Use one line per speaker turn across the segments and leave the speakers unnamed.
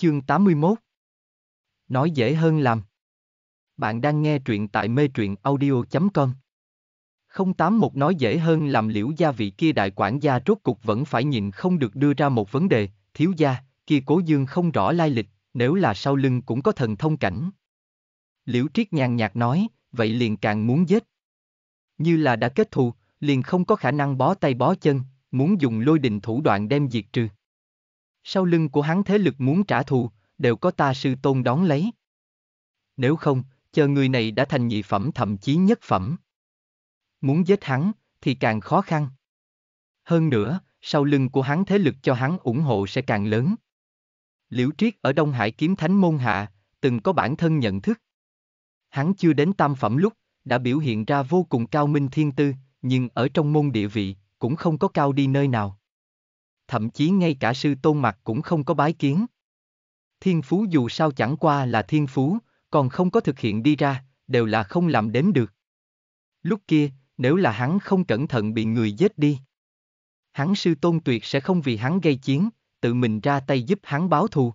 Chương 81 Nói dễ hơn làm Bạn đang nghe truyện tại mê truyện audio.com 081 nói dễ hơn làm liễu gia vị kia đại quản gia rốt cục vẫn phải nhịn không được đưa ra một vấn đề, thiếu gia, kia cố dương không rõ lai lịch, nếu là sau lưng cũng có thần thông cảnh. Liễu triết nhàn nhạt nói, vậy liền càng muốn giết. Như là đã kết thù, liền không có khả năng bó tay bó chân, muốn dùng lôi đình thủ đoạn đem diệt trừ. Sau lưng của hắn thế lực muốn trả thù, đều có ta sư tôn đón lấy. Nếu không, chờ người này đã thành nhị phẩm thậm chí nhất phẩm. Muốn giết hắn, thì càng khó khăn. Hơn nữa, sau lưng của hắn thế lực cho hắn ủng hộ sẽ càng lớn. Liễu Triết ở Đông Hải kiếm thánh môn hạ, từng có bản thân nhận thức. Hắn chưa đến tam phẩm lúc, đã biểu hiện ra vô cùng cao minh thiên tư, nhưng ở trong môn địa vị, cũng không có cao đi nơi nào thậm chí ngay cả sư tôn mặt cũng không có bái kiến. Thiên phú dù sao chẳng qua là thiên phú, còn không có thực hiện đi ra, đều là không làm đếm được. Lúc kia, nếu là hắn không cẩn thận bị người giết đi. Hắn sư tôn tuyệt sẽ không vì hắn gây chiến, tự mình ra tay giúp hắn báo thù.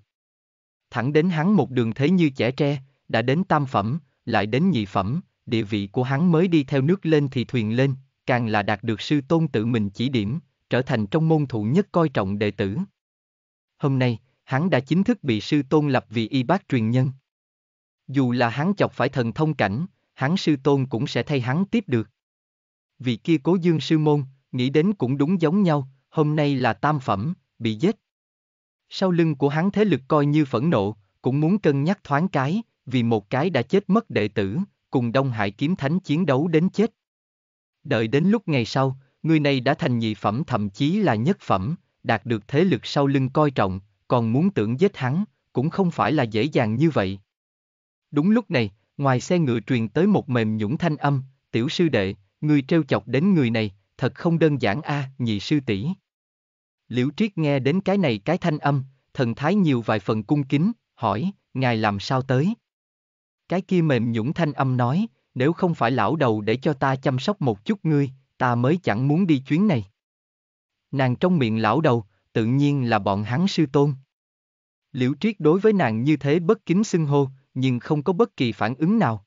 Thẳng đến hắn một đường thế như trẻ tre, đã đến tam phẩm, lại đến nhị phẩm, địa vị của hắn mới đi theo nước lên thì thuyền lên, càng là đạt được sư tôn tự mình chỉ điểm, trở thành trong môn thủ nhất coi trọng đệ tử. Hôm nay, hắn đã chính thức bị sư tôn lập vì y bác truyền nhân. Dù là hắn chọc phải thần thông cảnh, hắn sư tôn cũng sẽ thay hắn tiếp được. Vị kia cố dương sư môn, nghĩ đến cũng đúng giống nhau, hôm nay là tam phẩm, bị giết. Sau lưng của hắn thế lực coi như phẫn nộ, cũng muốn cân nhắc thoáng cái, vì một cái đã chết mất đệ tử, cùng Đông Hải kiếm thánh chiến đấu đến chết. Đợi đến lúc ngày sau, người này đã thành nhị phẩm thậm chí là nhất phẩm, đạt được thế lực sau lưng coi trọng, còn muốn tưởng giết hắn, cũng không phải là dễ dàng như vậy. Đúng lúc này, ngoài xe ngựa truyền tới một mềm nhũng thanh âm, tiểu sư đệ, người trêu chọc đến người này, thật không đơn giản a, à, nhị sư tỷ. Liễu Triết nghe đến cái này cái thanh âm, thần thái nhiều vài phần cung kính, hỏi, ngài làm sao tới? Cái kia mềm nhũng thanh âm nói, nếu không phải lão đầu để cho ta chăm sóc một chút ngươi, ta mới chẳng muốn đi chuyến này. Nàng trong miệng lão đầu, tự nhiên là bọn hắn sư tôn. Liễu triết đối với nàng như thế bất kính xưng hô, nhưng không có bất kỳ phản ứng nào.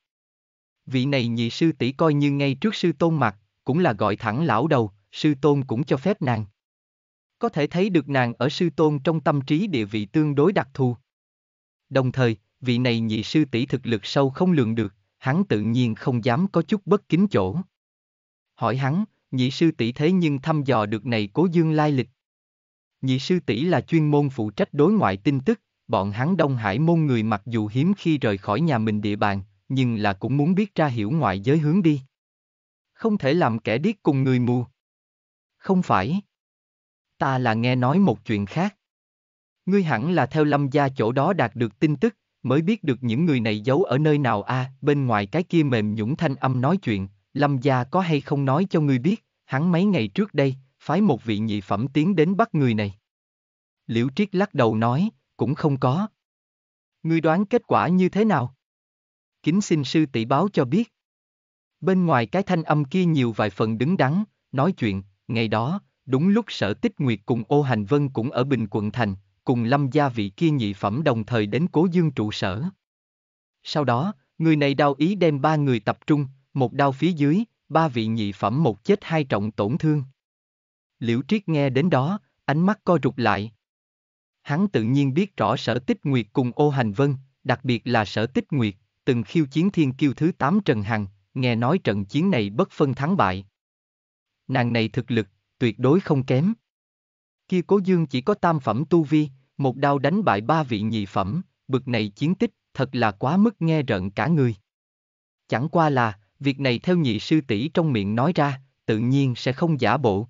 Vị này nhị sư tỷ coi như ngay trước sư tôn mặt, cũng là gọi thẳng lão đầu, sư tôn cũng cho phép nàng. Có thể thấy được nàng ở sư tôn trong tâm trí địa vị tương đối đặc thù. Đồng thời, vị này nhị sư tỷ thực lực sâu không lường được, hắn tự nhiên không dám có chút bất kính chỗ hỏi hắn, nhị sư tỷ thế nhưng thăm dò được này cố dương lai lịch. Nhị sư tỷ là chuyên môn phụ trách đối ngoại tin tức, bọn hắn Đông Hải môn người mặc dù hiếm khi rời khỏi nhà mình địa bàn, nhưng là cũng muốn biết ra hiểu ngoại giới hướng đi. Không thể làm kẻ điếc cùng người mù. Không phải. Ta là nghe nói một chuyện khác. Ngươi hẳn là theo lâm gia chỗ đó đạt được tin tức, mới biết được những người này giấu ở nơi nào a à, bên ngoài cái kia mềm nhũng thanh âm nói chuyện, Lâm gia có hay không nói cho ngươi biết, hắn mấy ngày trước đây, phái một vị nhị phẩm tiến đến bắt người này. Liễu Triết lắc đầu nói, cũng không có. Ngươi đoán kết quả như thế nào? Kính xin sư tỷ báo cho biết. Bên ngoài cái thanh âm kia nhiều vài phần đứng đắn, nói chuyện, ngày đó, đúng lúc sở tích nguyệt cùng ô hành vân cũng ở Bình quận thành, cùng lâm gia vị kia nhị phẩm đồng thời đến cố dương trụ sở. Sau đó, người này đau ý đem ba người tập trung, một đao phía dưới, ba vị nhị phẩm một chết hai trọng tổn thương. Liễu Triết nghe đến đó, ánh mắt co rụt lại. Hắn tự nhiên biết rõ sở tích nguyệt cùng ô hành vân, đặc biệt là sở tích nguyệt, từng khiêu chiến thiên kiêu thứ 8 Trần Hằng, nghe nói trận chiến này bất phân thắng bại. Nàng này thực lực, tuyệt đối không kém. Kia cố dương chỉ có tam phẩm tu vi, một đao đánh bại ba vị nhị phẩm, bực này chiến tích, thật là quá mức nghe rợn cả người. Chẳng qua là, việc này theo nhị sư tỷ trong miệng nói ra, tự nhiên sẽ không giả bộ.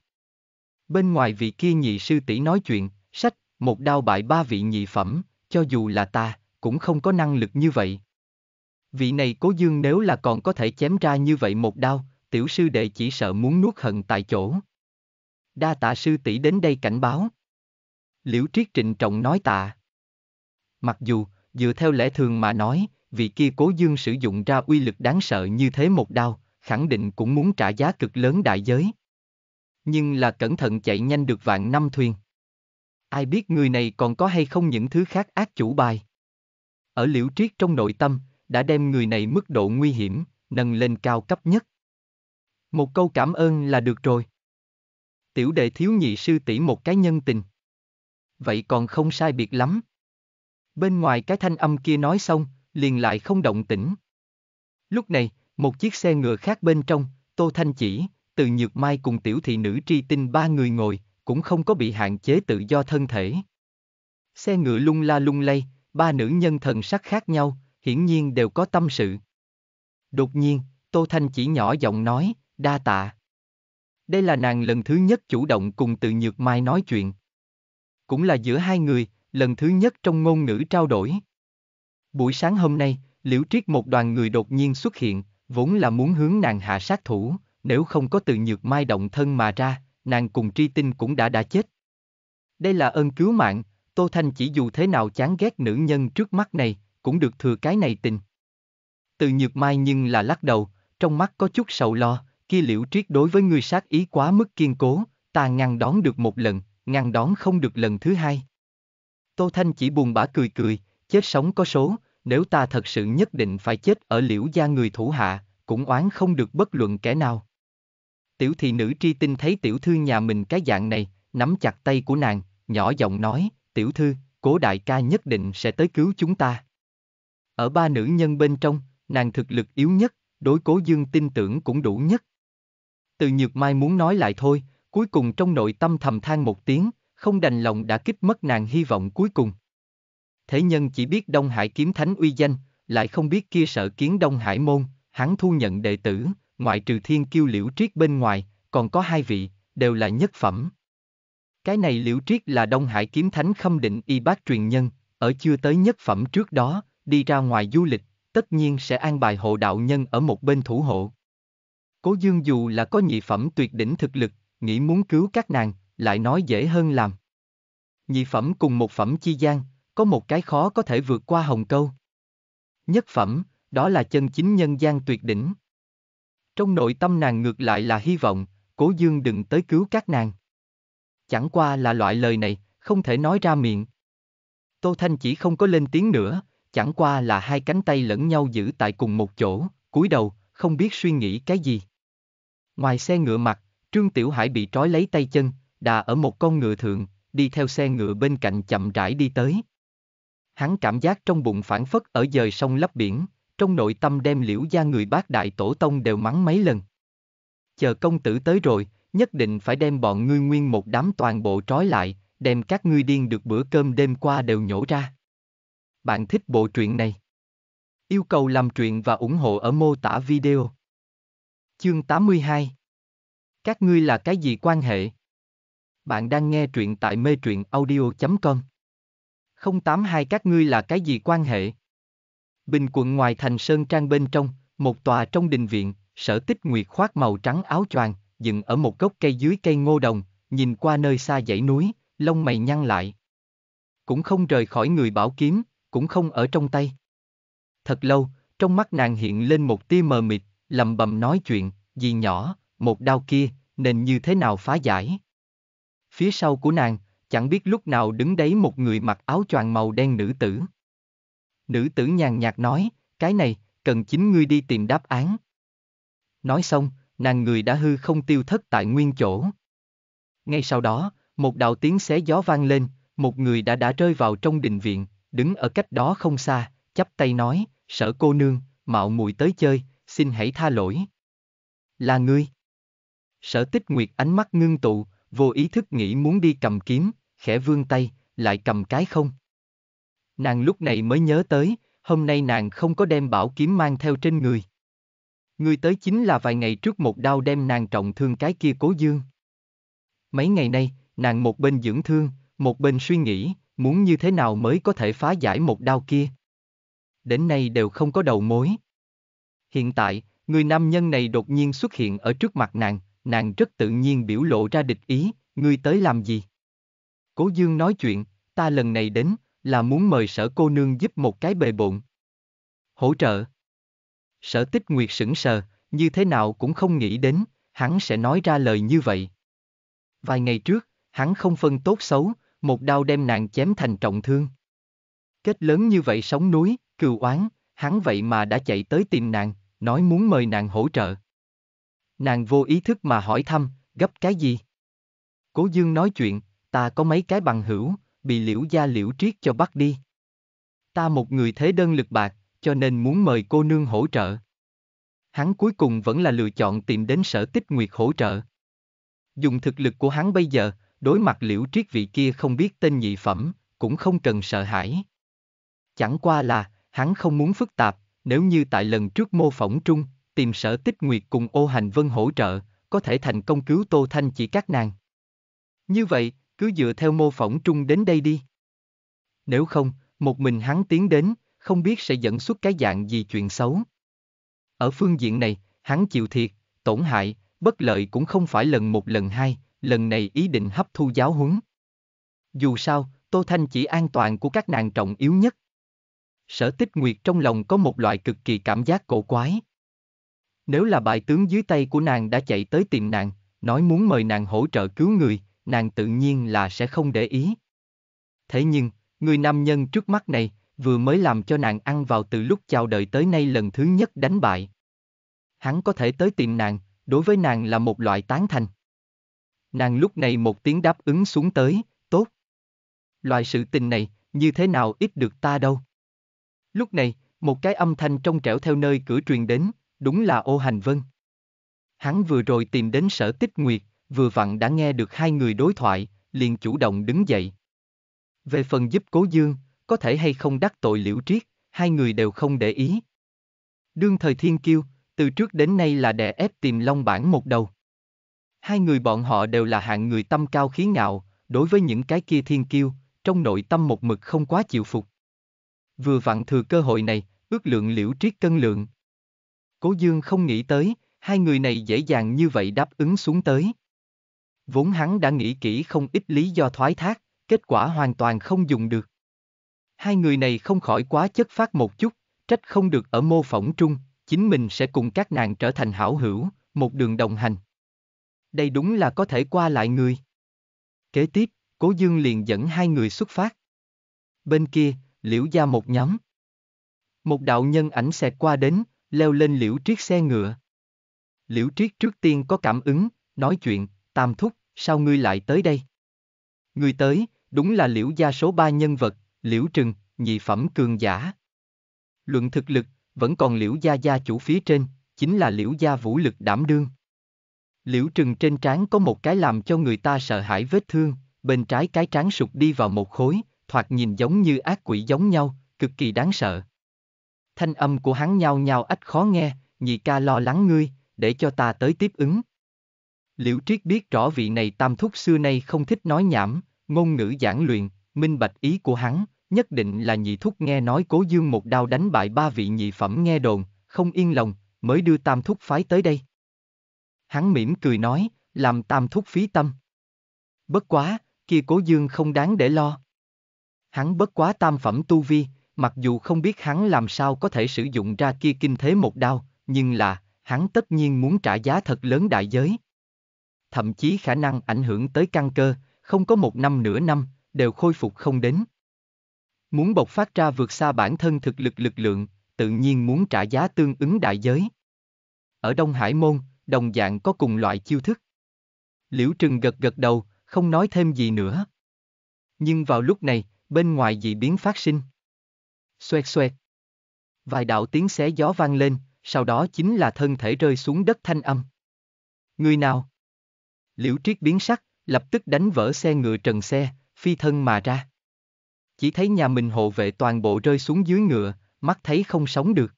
Bên ngoài vị kia nhị sư tỷ nói chuyện, sách, một đao bại ba vị nhị phẩm, cho dù là ta, cũng không có năng lực như vậy. Vị này cố dương nếu là còn có thể chém ra như vậy một đao, tiểu sư đệ chỉ sợ muốn nuốt hận tại chỗ. Đa tạ sư tỷ đến đây cảnh báo. Liễu triết trịnh trọng nói tạ. Mặc dù, dựa theo lẽ thường mà nói, vị kia cố dương sử dụng ra uy lực đáng sợ như thế một đao, khẳng định cũng muốn trả giá cực lớn đại giới. Nhưng là cẩn thận chạy nhanh được vạn năm thuyền. Ai biết người này còn có hay không những thứ khác ác chủ bài. Ở liễu triết trong nội tâm, đã đem người này mức độ nguy hiểm, nâng lên cao cấp nhất. Một câu cảm ơn là được rồi. Tiểu đệ thiếu nhị sư tỷ một cái nhân tình. Vậy còn không sai biệt lắm. Bên ngoài cái thanh âm kia nói xong, liền lại không động tĩnh. Lúc này, một chiếc xe ngựa khác bên trong, Tô Thanh Chỉ, Từ Nhược Mai cùng tiểu thị nữ tri tinh ba người ngồi, cũng không có bị hạn chế tự do thân thể. Xe ngựa lung la lung lay, ba nữ nhân thần sắc khác nhau, hiển nhiên đều có tâm sự. Đột nhiên, Tô Thanh Chỉ nhỏ giọng nói, đa tạ. Đây là nàng lần thứ nhất chủ động cùng Từ Nhược Mai nói chuyện. Cũng là giữa hai người, lần thứ nhất trong ngôn ngữ trao đổi. Buổi sáng hôm nay, Liễu Triết một đoàn người đột nhiên xuất hiện, vốn là muốn hướng nàng hạ sát thủ, nếu không có từ nhược mai động thân mà ra, nàng cùng tri tinh cũng đã đã chết. Đây là ơn cứu mạng, Tô Thanh chỉ dù thế nào chán ghét nữ nhân trước mắt này, cũng được thừa cái này tình. Từ nhược mai nhưng là lắc đầu, trong mắt có chút sầu lo, kia liễu triết đối với người sát ý quá mức kiên cố, ta ngăn đón được một lần, ngăn đón không được lần thứ hai. Tô Thanh chỉ buồn bã cười cười, chết sống có số, nếu ta thật sự nhất định phải chết ở liễu gia người thủ hạ, cũng oán không được bất luận kẻ nào. Tiểu thị nữ tri tinh thấy tiểu thư nhà mình cái dạng này, nắm chặt tay của nàng, nhỏ giọng nói, tiểu thư, cố đại ca nhất định sẽ tới cứu chúng ta. Ở ba nữ nhân bên trong, nàng thực lực yếu nhất, đối cố dương tin tưởng cũng đủ nhất. Từ nhược mai muốn nói lại thôi, cuối cùng trong nội tâm thầm than một tiếng, không đành lòng đã kích mất nàng hy vọng cuối cùng thế nhân chỉ biết Đông Hải kiếm thánh uy danh, lại không biết kia sợ kiến Đông Hải môn, hắn thu nhận đệ tử, ngoại trừ thiên kiêu liễu triết bên ngoài, còn có hai vị, đều là nhất phẩm. Cái này liễu triết là Đông Hải kiếm thánh khâm định y bác truyền nhân, ở chưa tới nhất phẩm trước đó, đi ra ngoài du lịch, tất nhiên sẽ an bài hộ đạo nhân ở một bên thủ hộ. Cố Dương dù là có nhị phẩm tuyệt đỉnh thực lực, nghĩ muốn cứu các nàng, lại nói dễ hơn làm. Nhị phẩm cùng một phẩm chi gian, có một cái khó có thể vượt qua hồng câu. Nhất phẩm, đó là chân chính nhân gian tuyệt đỉnh. Trong nội tâm nàng ngược lại là hy vọng, cố dương đừng tới cứu các nàng. Chẳng qua là loại lời này, không thể nói ra miệng. Tô Thanh chỉ không có lên tiếng nữa, chẳng qua là hai cánh tay lẫn nhau giữ tại cùng một chỗ, cúi đầu, không biết suy nghĩ cái gì. Ngoài xe ngựa mặt, Trương Tiểu Hải bị trói lấy tay chân, đà ở một con ngựa thượng, đi theo xe ngựa bên cạnh chậm rãi đi tới hắn cảm giác trong bụng phản phất ở dời sông lấp biển, trong nội tâm đem liễu gia người bác đại tổ tông đều mắng mấy lần. Chờ công tử tới rồi, nhất định phải đem bọn ngươi nguyên một đám toàn bộ trói lại, đem các ngươi điên được bữa cơm đêm qua đều nhổ ra. Bạn thích bộ truyện này? Yêu cầu làm truyện và ủng hộ ở mô tả video. Chương 82 Các ngươi là cái gì quan hệ? Bạn đang nghe truyện tại mê truyện audio.com 082 các ngươi là cái gì quan hệ? Bình quận ngoài thành Sơn Trang bên trong, một tòa trong đình viện, sở tích nguyệt khoác màu trắng áo choàng, dựng ở một gốc cây dưới cây ngô đồng, nhìn qua nơi xa dãy núi, lông mày nhăn lại. Cũng không rời khỏi người bảo kiếm, cũng không ở trong tay. Thật lâu, trong mắt nàng hiện lên một tia mờ mịt, lầm bầm nói chuyện, gì nhỏ, một đau kia, nên như thế nào phá giải. Phía sau của nàng, chẳng biết lúc nào đứng đấy một người mặc áo choàng màu đen nữ tử. Nữ tử nhàn nhạt nói, cái này, cần chính ngươi đi tìm đáp án. Nói xong, nàng người đã hư không tiêu thất tại nguyên chỗ. Ngay sau đó, một đạo tiếng xé gió vang lên, một người đã đã rơi vào trong đình viện, đứng ở cách đó không xa, chắp tay nói, sở cô nương, mạo mùi tới chơi, xin hãy tha lỗi. Là ngươi. Sở tích nguyệt ánh mắt ngưng tụ, vô ý thức nghĩ muốn đi cầm kiếm, khẽ vươn tay, lại cầm cái không. Nàng lúc này mới nhớ tới, hôm nay nàng không có đem bảo kiếm mang theo trên người. Người tới chính là vài ngày trước một đao đem nàng trọng thương cái kia cố dương. Mấy ngày nay, nàng một bên dưỡng thương, một bên suy nghĩ, muốn như thế nào mới có thể phá giải một đao kia. Đến nay đều không có đầu mối. Hiện tại, người nam nhân này đột nhiên xuất hiện ở trước mặt nàng, nàng rất tự nhiên biểu lộ ra địch ý, người tới làm gì? Cố Dương nói chuyện, ta lần này đến, là muốn mời sở cô nương giúp một cái bề bộn. Hỗ trợ. Sở tích nguyệt sững sờ, như thế nào cũng không nghĩ đến, hắn sẽ nói ra lời như vậy. Vài ngày trước, hắn không phân tốt xấu, một đao đem nàng chém thành trọng thương. Kết lớn như vậy sống núi, cừu oán, hắn vậy mà đã chạy tới tìm nàng, nói muốn mời nàng hỗ trợ. Nàng vô ý thức mà hỏi thăm, gấp cái gì? Cố Dương nói chuyện, ta có mấy cái bằng hữu, bị liễu gia liễu triết cho bắt đi. Ta một người thế đơn lực bạc, cho nên muốn mời cô nương hỗ trợ. Hắn cuối cùng vẫn là lựa chọn tìm đến sở tích nguyệt hỗ trợ. Dùng thực lực của hắn bây giờ, đối mặt liễu triết vị kia không biết tên nhị phẩm, cũng không cần sợ hãi. Chẳng qua là, hắn không muốn phức tạp, nếu như tại lần trước mô phỏng trung, tìm sở tích nguyệt cùng ô hành vân hỗ trợ, có thể thành công cứu Tô Thanh chỉ các nàng. Như vậy, cứ dựa theo mô phỏng trung đến đây đi. Nếu không, một mình hắn tiến đến, không biết sẽ dẫn xuất cái dạng gì chuyện xấu. Ở phương diện này, hắn chịu thiệt, tổn hại, bất lợi cũng không phải lần một lần hai, lần này ý định hấp thu giáo huấn. Dù sao, Tô Thanh chỉ an toàn của các nàng trọng yếu nhất. Sở tích nguyệt trong lòng có một loại cực kỳ cảm giác cổ quái. Nếu là bài tướng dưới tay của nàng đã chạy tới tìm nàng, nói muốn mời nàng hỗ trợ cứu người, nàng tự nhiên là sẽ không để ý. Thế nhưng, người nam nhân trước mắt này, vừa mới làm cho nàng ăn vào từ lúc chào đời tới nay lần thứ nhất đánh bại. Hắn có thể tới tìm nàng, đối với nàng là một loại tán thành. Nàng lúc này một tiếng đáp ứng xuống tới, tốt. Loại sự tình này, như thế nào ít được ta đâu. Lúc này, một cái âm thanh trong trẻo theo nơi cửa truyền đến, đúng là ô hành vân. Hắn vừa rồi tìm đến sở tích nguyệt, vừa vặn đã nghe được hai người đối thoại, liền chủ động đứng dậy. Về phần giúp Cố Dương, có thể hay không đắc tội liễu triết, hai người đều không để ý. Đương thời thiên kiêu, từ trước đến nay là đè ép tìm long bản một đầu. Hai người bọn họ đều là hạng người tâm cao khí ngạo, đối với những cái kia thiên kiêu, trong nội tâm một mực không quá chịu phục. Vừa vặn thừa cơ hội này, ước lượng liễu triết cân lượng. Cố Dương không nghĩ tới, hai người này dễ dàng như vậy đáp ứng xuống tới. Vốn hắn đã nghĩ kỹ không ít lý do thoái thác, kết quả hoàn toàn không dùng được. Hai người này không khỏi quá chất phát một chút, trách không được ở mô phỏng trung, chính mình sẽ cùng các nàng trở thành hảo hữu, một đường đồng hành. Đây đúng là có thể qua lại người. Kế tiếp, Cố Dương liền dẫn hai người xuất phát. Bên kia, liễu gia một nhóm. Một đạo nhân ảnh xẹt qua đến, leo lên liễu triết xe ngựa. Liễu triết trước tiên có cảm ứng, nói chuyện, Tam Thúc, sao ngươi lại tới đây? Ngươi tới, đúng là liễu gia số ba nhân vật, liễu trừng, nhị phẩm cường giả. Luận thực lực, vẫn còn liễu gia gia chủ phía trên, chính là liễu gia vũ lực đảm đương. Liễu trừng trên trán có một cái làm cho người ta sợ hãi vết thương, bên trái cái trán sụt đi vào một khối, thoạt nhìn giống như ác quỷ giống nhau, cực kỳ đáng sợ. Thanh âm của hắn nhao nhao ách khó nghe, nhị ca lo lắng ngươi, để cho ta tới tiếp ứng. Liễu Triết biết rõ vị này tam thúc xưa nay không thích nói nhảm, ngôn ngữ giảng luyện, minh bạch ý của hắn, nhất định là nhị thúc nghe nói cố dương một đao đánh bại ba vị nhị phẩm nghe đồn, không yên lòng, mới đưa tam thúc phái tới đây. Hắn mỉm cười nói, làm tam thúc phí tâm. Bất quá, kia cố dương không đáng để lo. Hắn bất quá tam phẩm tu vi, mặc dù không biết hắn làm sao có thể sử dụng ra kia kinh thế một đao, nhưng là, hắn tất nhiên muốn trả giá thật lớn đại giới thậm chí khả năng ảnh hưởng tới căn cơ, không có một năm nửa năm, đều khôi phục không đến. Muốn bộc phát ra vượt xa bản thân thực lực lực lượng, tự nhiên muốn trả giá tương ứng đại giới. Ở Đông Hải Môn, đồng dạng có cùng loại chiêu thức. Liễu Trừng gật gật đầu, không nói thêm gì nữa. Nhưng vào lúc này, bên ngoài dị biến phát sinh. Xoẹt xoẹt. Vài đạo tiếng xé gió vang lên, sau đó chính là thân thể rơi xuống đất thanh âm. Người nào? Liễu Triết biến sắc, lập tức đánh vỡ xe ngựa trần xe, phi thân mà ra. Chỉ thấy nhà mình hộ vệ toàn bộ rơi xuống dưới ngựa, mắt thấy không sống được.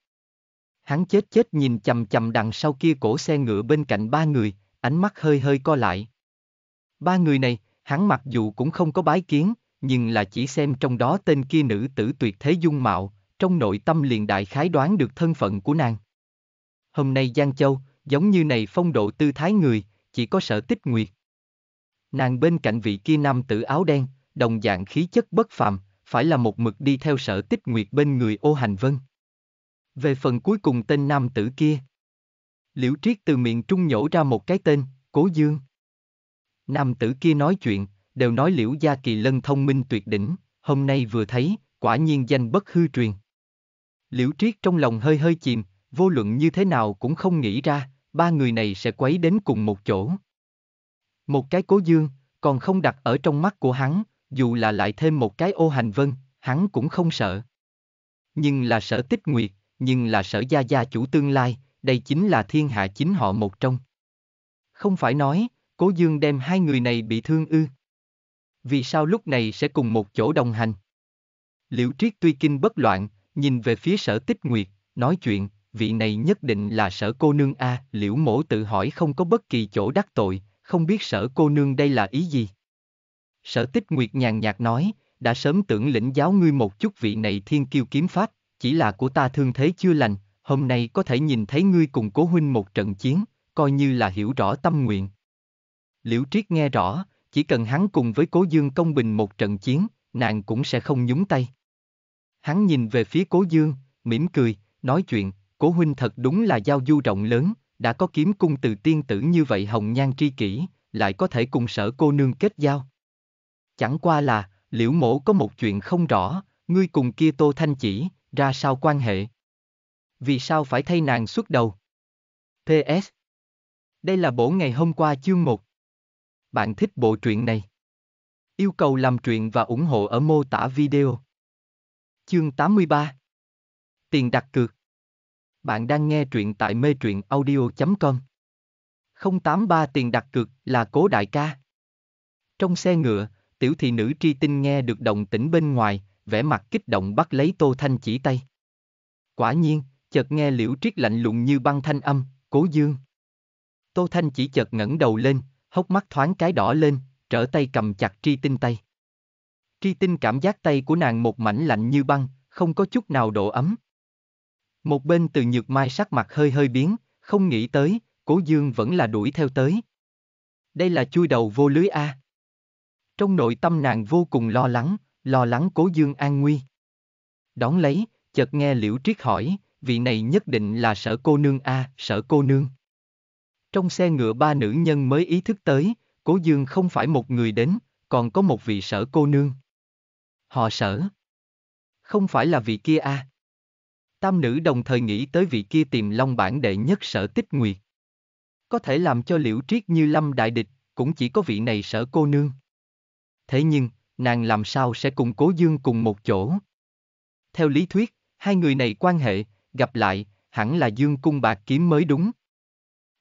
Hắn chết chết nhìn chầm chầm đằng sau kia cổ xe ngựa bên cạnh ba người, ánh mắt hơi hơi co lại. Ba người này, hắn mặc dù cũng không có bái kiến, nhưng là chỉ xem trong đó tên kia nữ tử tuyệt thế dung mạo, trong nội tâm liền đại khái đoán được thân phận của nàng. Hôm nay Giang Châu, giống như này phong độ tư thái người, chỉ có sở tích nguyệt. Nàng bên cạnh vị kia nam tử áo đen, đồng dạng khí chất bất phàm, phải là một mực đi theo sở tích nguyệt bên người ô hành vân. Về phần cuối cùng tên nam tử kia. Liễu triết từ miệng trung nhổ ra một cái tên, Cố Dương. Nam tử kia nói chuyện, đều nói liễu gia kỳ lân thông minh tuyệt đỉnh, hôm nay vừa thấy, quả nhiên danh bất hư truyền. Liễu triết trong lòng hơi hơi chìm, vô luận như thế nào cũng không nghĩ ra, ba người này sẽ quấy đến cùng một chỗ. Một cái cố dương, còn không đặt ở trong mắt của hắn, dù là lại thêm một cái ô hành vân, hắn cũng không sợ. Nhưng là sở tích nguyệt, nhưng là sở gia gia chủ tương lai, đây chính là thiên hạ chính họ một trong. Không phải nói, cố dương đem hai người này bị thương ư. Vì sao lúc này sẽ cùng một chỗ đồng hành? Liễu triết tuy kinh bất loạn, nhìn về phía sở tích nguyệt, nói chuyện, vị này nhất định là sở cô nương a à, liễu mổ tự hỏi không có bất kỳ chỗ đắc tội không biết sở cô nương đây là ý gì sở tích nguyệt nhàn nhạt nói đã sớm tưởng lĩnh giáo ngươi một chút vị này thiên kiêu kiếm pháp chỉ là của ta thương thế chưa lành hôm nay có thể nhìn thấy ngươi cùng cố huynh một trận chiến coi như là hiểu rõ tâm nguyện liễu triết nghe rõ chỉ cần hắn cùng với cố dương công bình một trận chiến nàng cũng sẽ không nhúng tay hắn nhìn về phía cố dương mỉm cười nói chuyện Cố huynh thật đúng là giao du rộng lớn, đã có kiếm cung từ tiên tử như vậy hồng nhan tri kỷ, lại có thể cùng sở cô nương kết giao. Chẳng qua là, liễu mổ có một chuyện không rõ, ngươi cùng kia tô thanh chỉ, ra sao quan hệ? Vì sao phải thay nàng xuất đầu? PS Đây là bổ ngày hôm qua chương 1. Bạn thích bộ truyện này? Yêu cầu làm truyện và ủng hộ ở mô tả video. Chương 83 Tiền đặt cược bạn đang nghe truyện tại mê truyện audio.com 083 tiền đặt cược là cố đại ca. Trong xe ngựa, tiểu thị nữ tri tinh nghe được động tĩnh bên ngoài, vẻ mặt kích động bắt lấy Tô Thanh chỉ tay. Quả nhiên, chợt nghe liễu triết lạnh lùng như băng thanh âm, cố dương. Tô Thanh chỉ chợt ngẩng đầu lên, hốc mắt thoáng cái đỏ lên, trở tay cầm chặt tri tinh tay. Tri tinh cảm giác tay của nàng một mảnh lạnh như băng, không có chút nào độ ấm. Một bên từ nhược mai sắc mặt hơi hơi biến, không nghĩ tới, cố dương vẫn là đuổi theo tới. Đây là chui đầu vô lưới A. Trong nội tâm nàng vô cùng lo lắng, lo lắng cố dương an nguy. Đón lấy, chợt nghe liễu triết hỏi, vị này nhất định là sở cô nương A, sở cô nương. Trong xe ngựa ba nữ nhân mới ý thức tới, cố dương không phải một người đến, còn có một vị sở cô nương. Họ sở. Không phải là vị kia A tam nữ đồng thời nghĩ tới vị kia tìm long bản đệ nhất sở tích nguyệt. Có thể làm cho liễu triết như lâm đại địch, cũng chỉ có vị này sở cô nương. Thế nhưng, nàng làm sao sẽ cùng cố dương cùng một chỗ? Theo lý thuyết, hai người này quan hệ, gặp lại, hẳn là dương cung bạc kiếm mới đúng.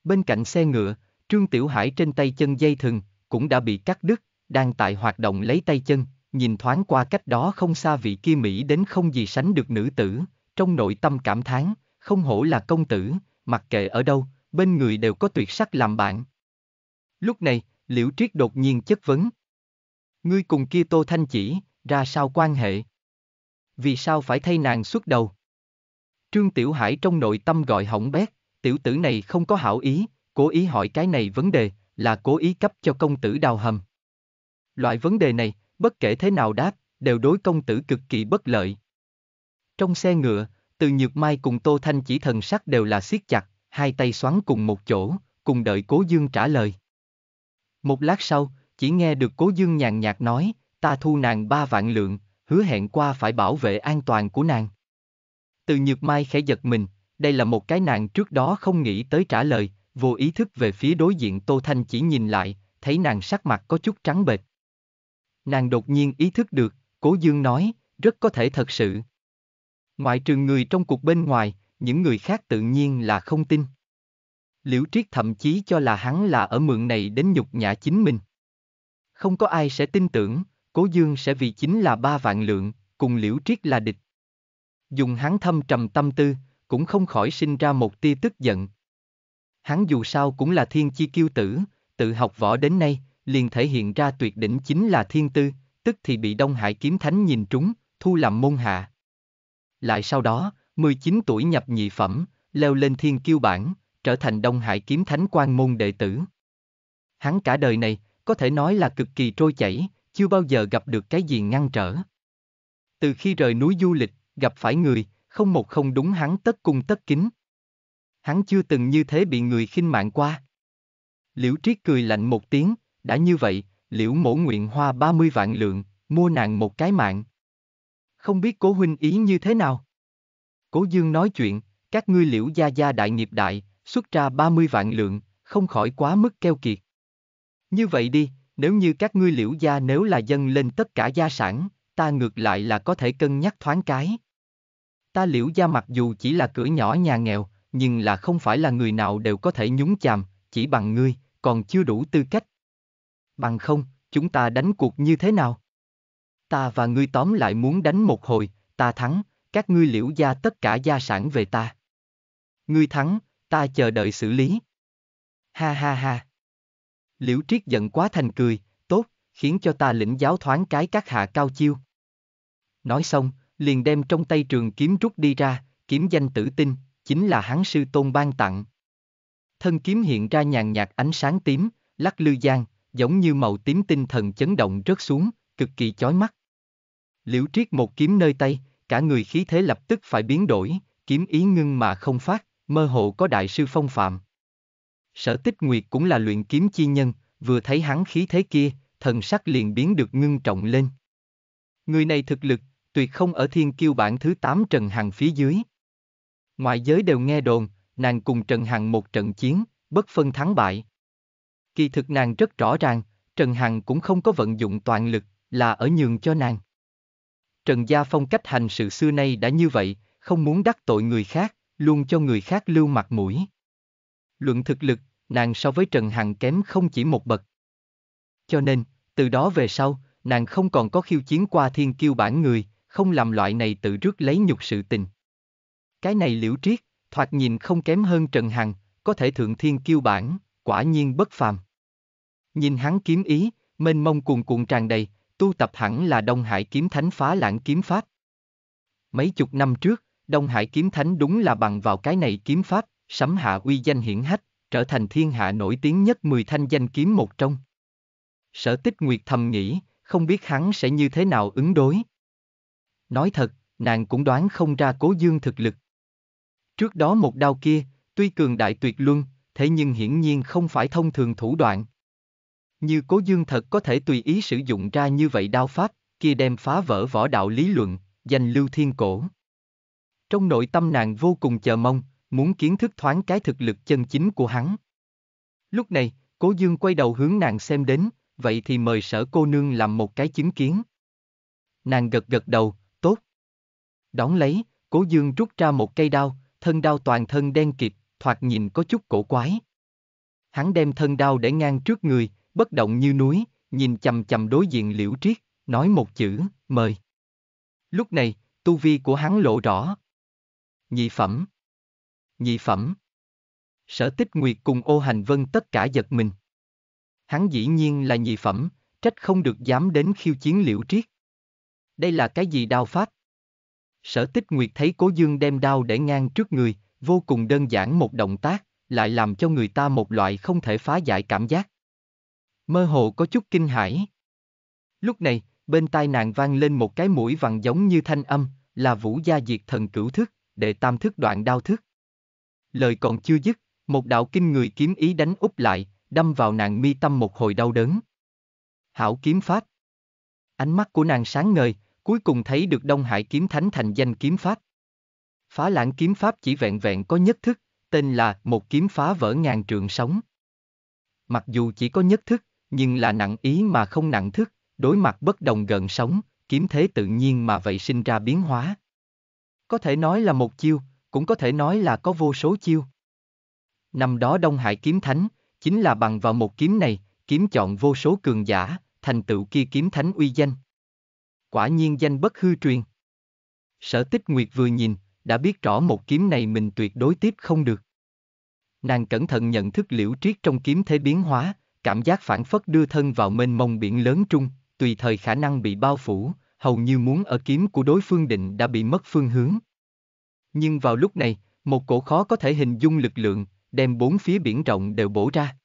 Bên cạnh xe ngựa, Trương Tiểu Hải trên tay chân dây thừng, cũng đã bị cắt đứt, đang tại hoạt động lấy tay chân, nhìn thoáng qua cách đó không xa vị kia Mỹ đến không gì sánh được nữ tử, trong nội tâm cảm thán, không hổ là công tử, mặc kệ ở đâu, bên người đều có tuyệt sắc làm bạn. Lúc này, Liễu Triết đột nhiên chất vấn. Ngươi cùng kia Tô Thanh Chỉ, ra sao quan hệ? Vì sao phải thay nàng xuất đầu? Trương Tiểu Hải trong nội tâm gọi hỏng bét, tiểu tử này không có hảo ý, cố ý hỏi cái này vấn đề, là cố ý cấp cho công tử đào hầm. Loại vấn đề này, bất kể thế nào đáp, đều đối công tử cực kỳ bất lợi. Trong xe ngựa, từ Nhược Mai cùng Tô Thanh chỉ thần sắc đều là siết chặt, hai tay xoắn cùng một chỗ, cùng đợi Cố Dương trả lời. Một lát sau, chỉ nghe được Cố Dương nhàn nhạt nói, ta thu nàng ba vạn lượng, hứa hẹn qua phải bảo vệ an toàn của nàng. Từ Nhược Mai khẽ giật mình, đây là một cái nàng trước đó không nghĩ tới trả lời, vô ý thức về phía đối diện Tô Thanh chỉ nhìn lại, thấy nàng sắc mặt có chút trắng bệch. Nàng đột nhiên ý thức được, Cố Dương nói, rất có thể thật sự. Ngoại trừ người trong cuộc bên ngoài, những người khác tự nhiên là không tin. Liễu Triết thậm chí cho là hắn là ở mượn này đến nhục nhã chính mình. Không có ai sẽ tin tưởng, Cố Dương sẽ vì chính là ba vạn lượng, cùng Liễu Triết là địch. Dùng hắn thâm trầm tâm tư, cũng không khỏi sinh ra một tia tức giận. Hắn dù sao cũng là thiên chi kiêu tử, tự học võ đến nay, liền thể hiện ra tuyệt đỉnh chính là thiên tư, tức thì bị Đông Hải kiếm thánh nhìn trúng, thu làm môn hạ lại sau đó, 19 tuổi nhập nhị phẩm, leo lên thiên kiêu bản, trở thành Đông Hải kiếm thánh quan môn đệ tử. Hắn cả đời này, có thể nói là cực kỳ trôi chảy, chưa bao giờ gặp được cái gì ngăn trở. Từ khi rời núi du lịch, gặp phải người, không một không đúng hắn tất cung tất kính. Hắn chưa từng như thế bị người khinh mạng qua. Liễu Triết cười lạnh một tiếng, đã như vậy, Liễu Mổ nguyện hoa 30 vạn lượng, mua nàng một cái mạng không biết cố huynh ý như thế nào. Cố dương nói chuyện, các ngươi liễu gia gia đại nghiệp đại, xuất ra 30 vạn lượng, không khỏi quá mức keo kiệt. Như vậy đi, nếu như các ngươi liễu gia nếu là dân lên tất cả gia sản, ta ngược lại là có thể cân nhắc thoáng cái. Ta liễu gia mặc dù chỉ là cửa nhỏ nhà nghèo, nhưng là không phải là người nào đều có thể nhúng chàm, chỉ bằng ngươi, còn chưa đủ tư cách. Bằng không, chúng ta đánh cuộc như thế nào? Ta và ngươi tóm lại muốn đánh một hồi, ta thắng, các ngươi liễu gia tất cả gia sản về ta. Ngươi thắng, ta chờ đợi xử lý. Ha ha ha. Liễu triết giận quá thành cười, tốt, khiến cho ta lĩnh giáo thoáng cái các hạ cao chiêu. Nói xong, liền đem trong tay trường kiếm rút đi ra, kiếm danh tử tinh, chính là hắn sư tôn ban tặng. Thân kiếm hiện ra nhàn nhạt ánh sáng tím, lắc lư giang, giống như màu tím tinh thần chấn động rớt xuống, cực kỳ chói mắt. Liễu triết một kiếm nơi tay, cả người khí thế lập tức phải biến đổi, kiếm ý ngưng mà không phát, mơ hồ có đại sư phong phạm. Sở tích nguyệt cũng là luyện kiếm chi nhân, vừa thấy hắn khí thế kia, thần sắc liền biến được ngưng trọng lên. Người này thực lực, tuyệt không ở thiên kiêu bản thứ 8 Trần Hằng phía dưới. Ngoại giới đều nghe đồn, nàng cùng Trần Hằng một trận chiến, bất phân thắng bại. Kỳ thực nàng rất rõ ràng, Trần Hằng cũng không có vận dụng toàn lực, là ở nhường cho nàng. Trần Gia Phong cách hành sự xưa nay đã như vậy, không muốn đắc tội người khác, luôn cho người khác lưu mặt mũi. Luận thực lực, nàng so với Trần Hằng kém không chỉ một bậc. Cho nên, từ đó về sau, nàng không còn có khiêu chiến qua thiên kiêu bản người, không làm loại này tự rước lấy nhục sự tình. Cái này liễu triết, thoạt nhìn không kém hơn Trần Hằng, có thể thượng thiên kiêu bản, quả nhiên bất phàm. Nhìn hắn kiếm ý, mênh mông cuồn cuộn tràn đầy, tu tập hẳn là Đông Hải Kiếm Thánh phá lãng kiếm pháp. Mấy chục năm trước, Đông Hải Kiếm Thánh đúng là bằng vào cái này kiếm pháp, sấm hạ uy danh hiển hách, trở thành thiên hạ nổi tiếng nhất 10 thanh danh kiếm một trong. Sở tích Nguyệt thầm nghĩ, không biết hắn sẽ như thế nào ứng đối. Nói thật, nàng cũng đoán không ra cố dương thực lực. Trước đó một đao kia, tuy cường đại tuyệt luân, thế nhưng hiển nhiên không phải thông thường thủ đoạn. Như cố dương thật có thể tùy ý sử dụng ra như vậy đao pháp, kia đem phá vỡ võ đạo lý luận, danh lưu thiên cổ. Trong nội tâm nàng vô cùng chờ mong, muốn kiến thức thoáng cái thực lực chân chính của hắn. Lúc này, cố dương quay đầu hướng nàng xem đến, vậy thì mời sở cô nương làm một cái chứng kiến. Nàng gật gật đầu, tốt. Đón lấy, cố dương rút ra một cây đao, thân đao toàn thân đen kịt, thoạt nhìn có chút cổ quái. Hắn đem thân đao để ngang trước người, bất động như núi, nhìn chầm chầm đối diện liễu triết, nói một chữ, mời. Lúc này, tu vi của hắn lộ rõ. Nhị phẩm. Nhị phẩm. Sở tích nguyệt cùng ô hành vân tất cả giật mình. Hắn dĩ nhiên là nhị phẩm, trách không được dám đến khiêu chiến liễu triết. Đây là cái gì đao phát? Sở tích nguyệt thấy cố dương đem đao để ngang trước người, vô cùng đơn giản một động tác, lại làm cho người ta một loại không thể phá giải cảm giác. Mơ hồ có chút kinh hãi. Lúc này, bên tai nàng vang lên một cái mũi vằn giống như thanh âm, là vũ gia diệt thần cửu thức, đệ tam thức đoạn đao thức. Lời còn chưa dứt, một đạo kinh người kiếm ý đánh úp lại, đâm vào nàng mi tâm một hồi đau đớn. Hảo kiếm pháp. Ánh mắt của nàng sáng ngời, cuối cùng thấy được Đông Hải kiếm thánh thành danh kiếm pháp. Phá lãng kiếm pháp chỉ vẹn vẹn có nhất thức, tên là một kiếm phá vỡ ngàn trường sống. Mặc dù chỉ có nhất thức, nhưng là nặng ý mà không nặng thức, đối mặt bất đồng gần sống, kiếm thế tự nhiên mà vậy sinh ra biến hóa. Có thể nói là một chiêu, cũng có thể nói là có vô số chiêu. Năm đó Đông Hải kiếm thánh, chính là bằng vào một kiếm này, kiếm chọn vô số cường giả, thành tựu kia kiếm thánh uy danh. Quả nhiên danh bất hư truyền. Sở tích Nguyệt vừa nhìn, đã biết rõ một kiếm này mình tuyệt đối tiếp không được. Nàng cẩn thận nhận thức liễu triết trong kiếm thế biến hóa, cảm giác phản phất đưa thân vào mênh mông biển lớn trung, tùy thời khả năng bị bao phủ, hầu như muốn ở kiếm của đối phương định đã bị mất phương hướng. Nhưng vào lúc này, một cổ khó có thể hình dung lực lượng, đem bốn phía biển rộng đều bổ ra.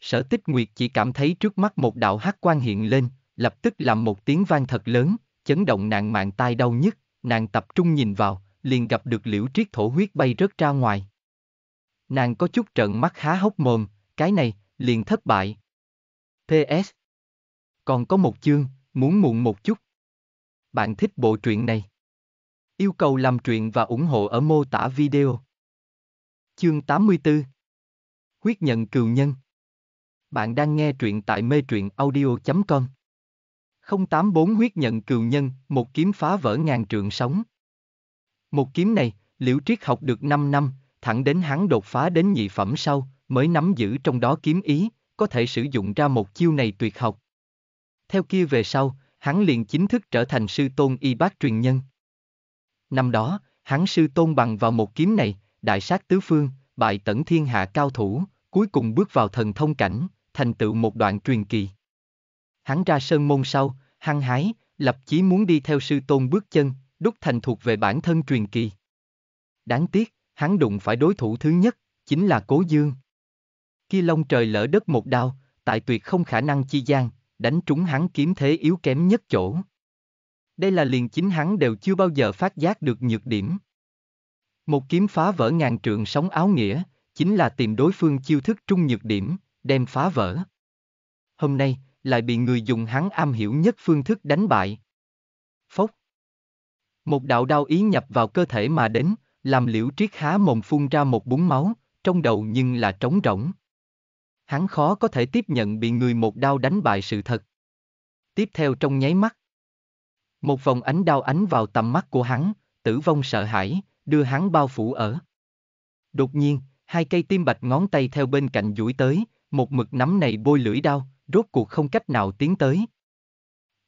Sở tích nguyệt chỉ cảm thấy trước mắt một đạo hắc quan hiện lên, lập tức làm một tiếng vang thật lớn, chấn động nàng mạng tai đau nhất, nàng tập trung nhìn vào, liền gặp được liễu triết thổ huyết bay rớt ra ngoài. Nàng có chút trợn mắt há hốc mồm, cái này, liền thất bại. PS. Còn có một chương, muốn muộn một chút. Bạn thích bộ truyện này? Yêu cầu làm truyện và ủng hộ ở mô tả video. Chương 84 Huyết nhận cừu nhân Bạn đang nghe truyện tại mê truyện audio.com 084 huyết nhận cừu nhân, một kiếm phá vỡ ngàn trường sống. Một kiếm này, liễu triết học được 5 năm, thẳng đến hắn đột phá đến nhị phẩm sau, mới nắm giữ trong đó kiếm ý, có thể sử dụng ra một chiêu này tuyệt học. Theo kia về sau, hắn liền chính thức trở thành sư tôn y bác truyền nhân. Năm đó, hắn sư tôn bằng vào một kiếm này, đại sát tứ phương, bại tẩn thiên hạ cao thủ, cuối cùng bước vào thần thông cảnh, thành tựu một đoạn truyền kỳ. Hắn ra sơn môn sau, hăng hái, lập chí muốn đi theo sư tôn bước chân, đúc thành thuộc về bản thân truyền kỳ. Đáng tiếc, hắn đụng phải đối thủ thứ nhất, chính là Cố Dương, kia long trời lỡ đất một đao, tại tuyệt không khả năng chi gian, đánh trúng hắn kiếm thế yếu kém nhất chỗ. Đây là liền chính hắn đều chưa bao giờ phát giác được nhược điểm. Một kiếm phá vỡ ngàn trượng sóng áo nghĩa, chính là tìm đối phương chiêu thức trung nhược điểm, đem phá vỡ. Hôm nay, lại bị người dùng hắn am hiểu nhất phương thức đánh bại. Phốc. Một đạo đau ý nhập vào cơ thể mà đến, làm liễu triết há mồm phun ra một búng máu, trong đầu nhưng là trống rỗng hắn khó có thể tiếp nhận bị người một đao đánh bại sự thật. Tiếp theo trong nháy mắt. Một vòng ánh đau ánh vào tầm mắt của hắn, tử vong sợ hãi, đưa hắn bao phủ ở. Đột nhiên, hai cây tim bạch ngón tay theo bên cạnh duỗi tới, một mực nắm này bôi lưỡi đau, rốt cuộc không cách nào tiến tới.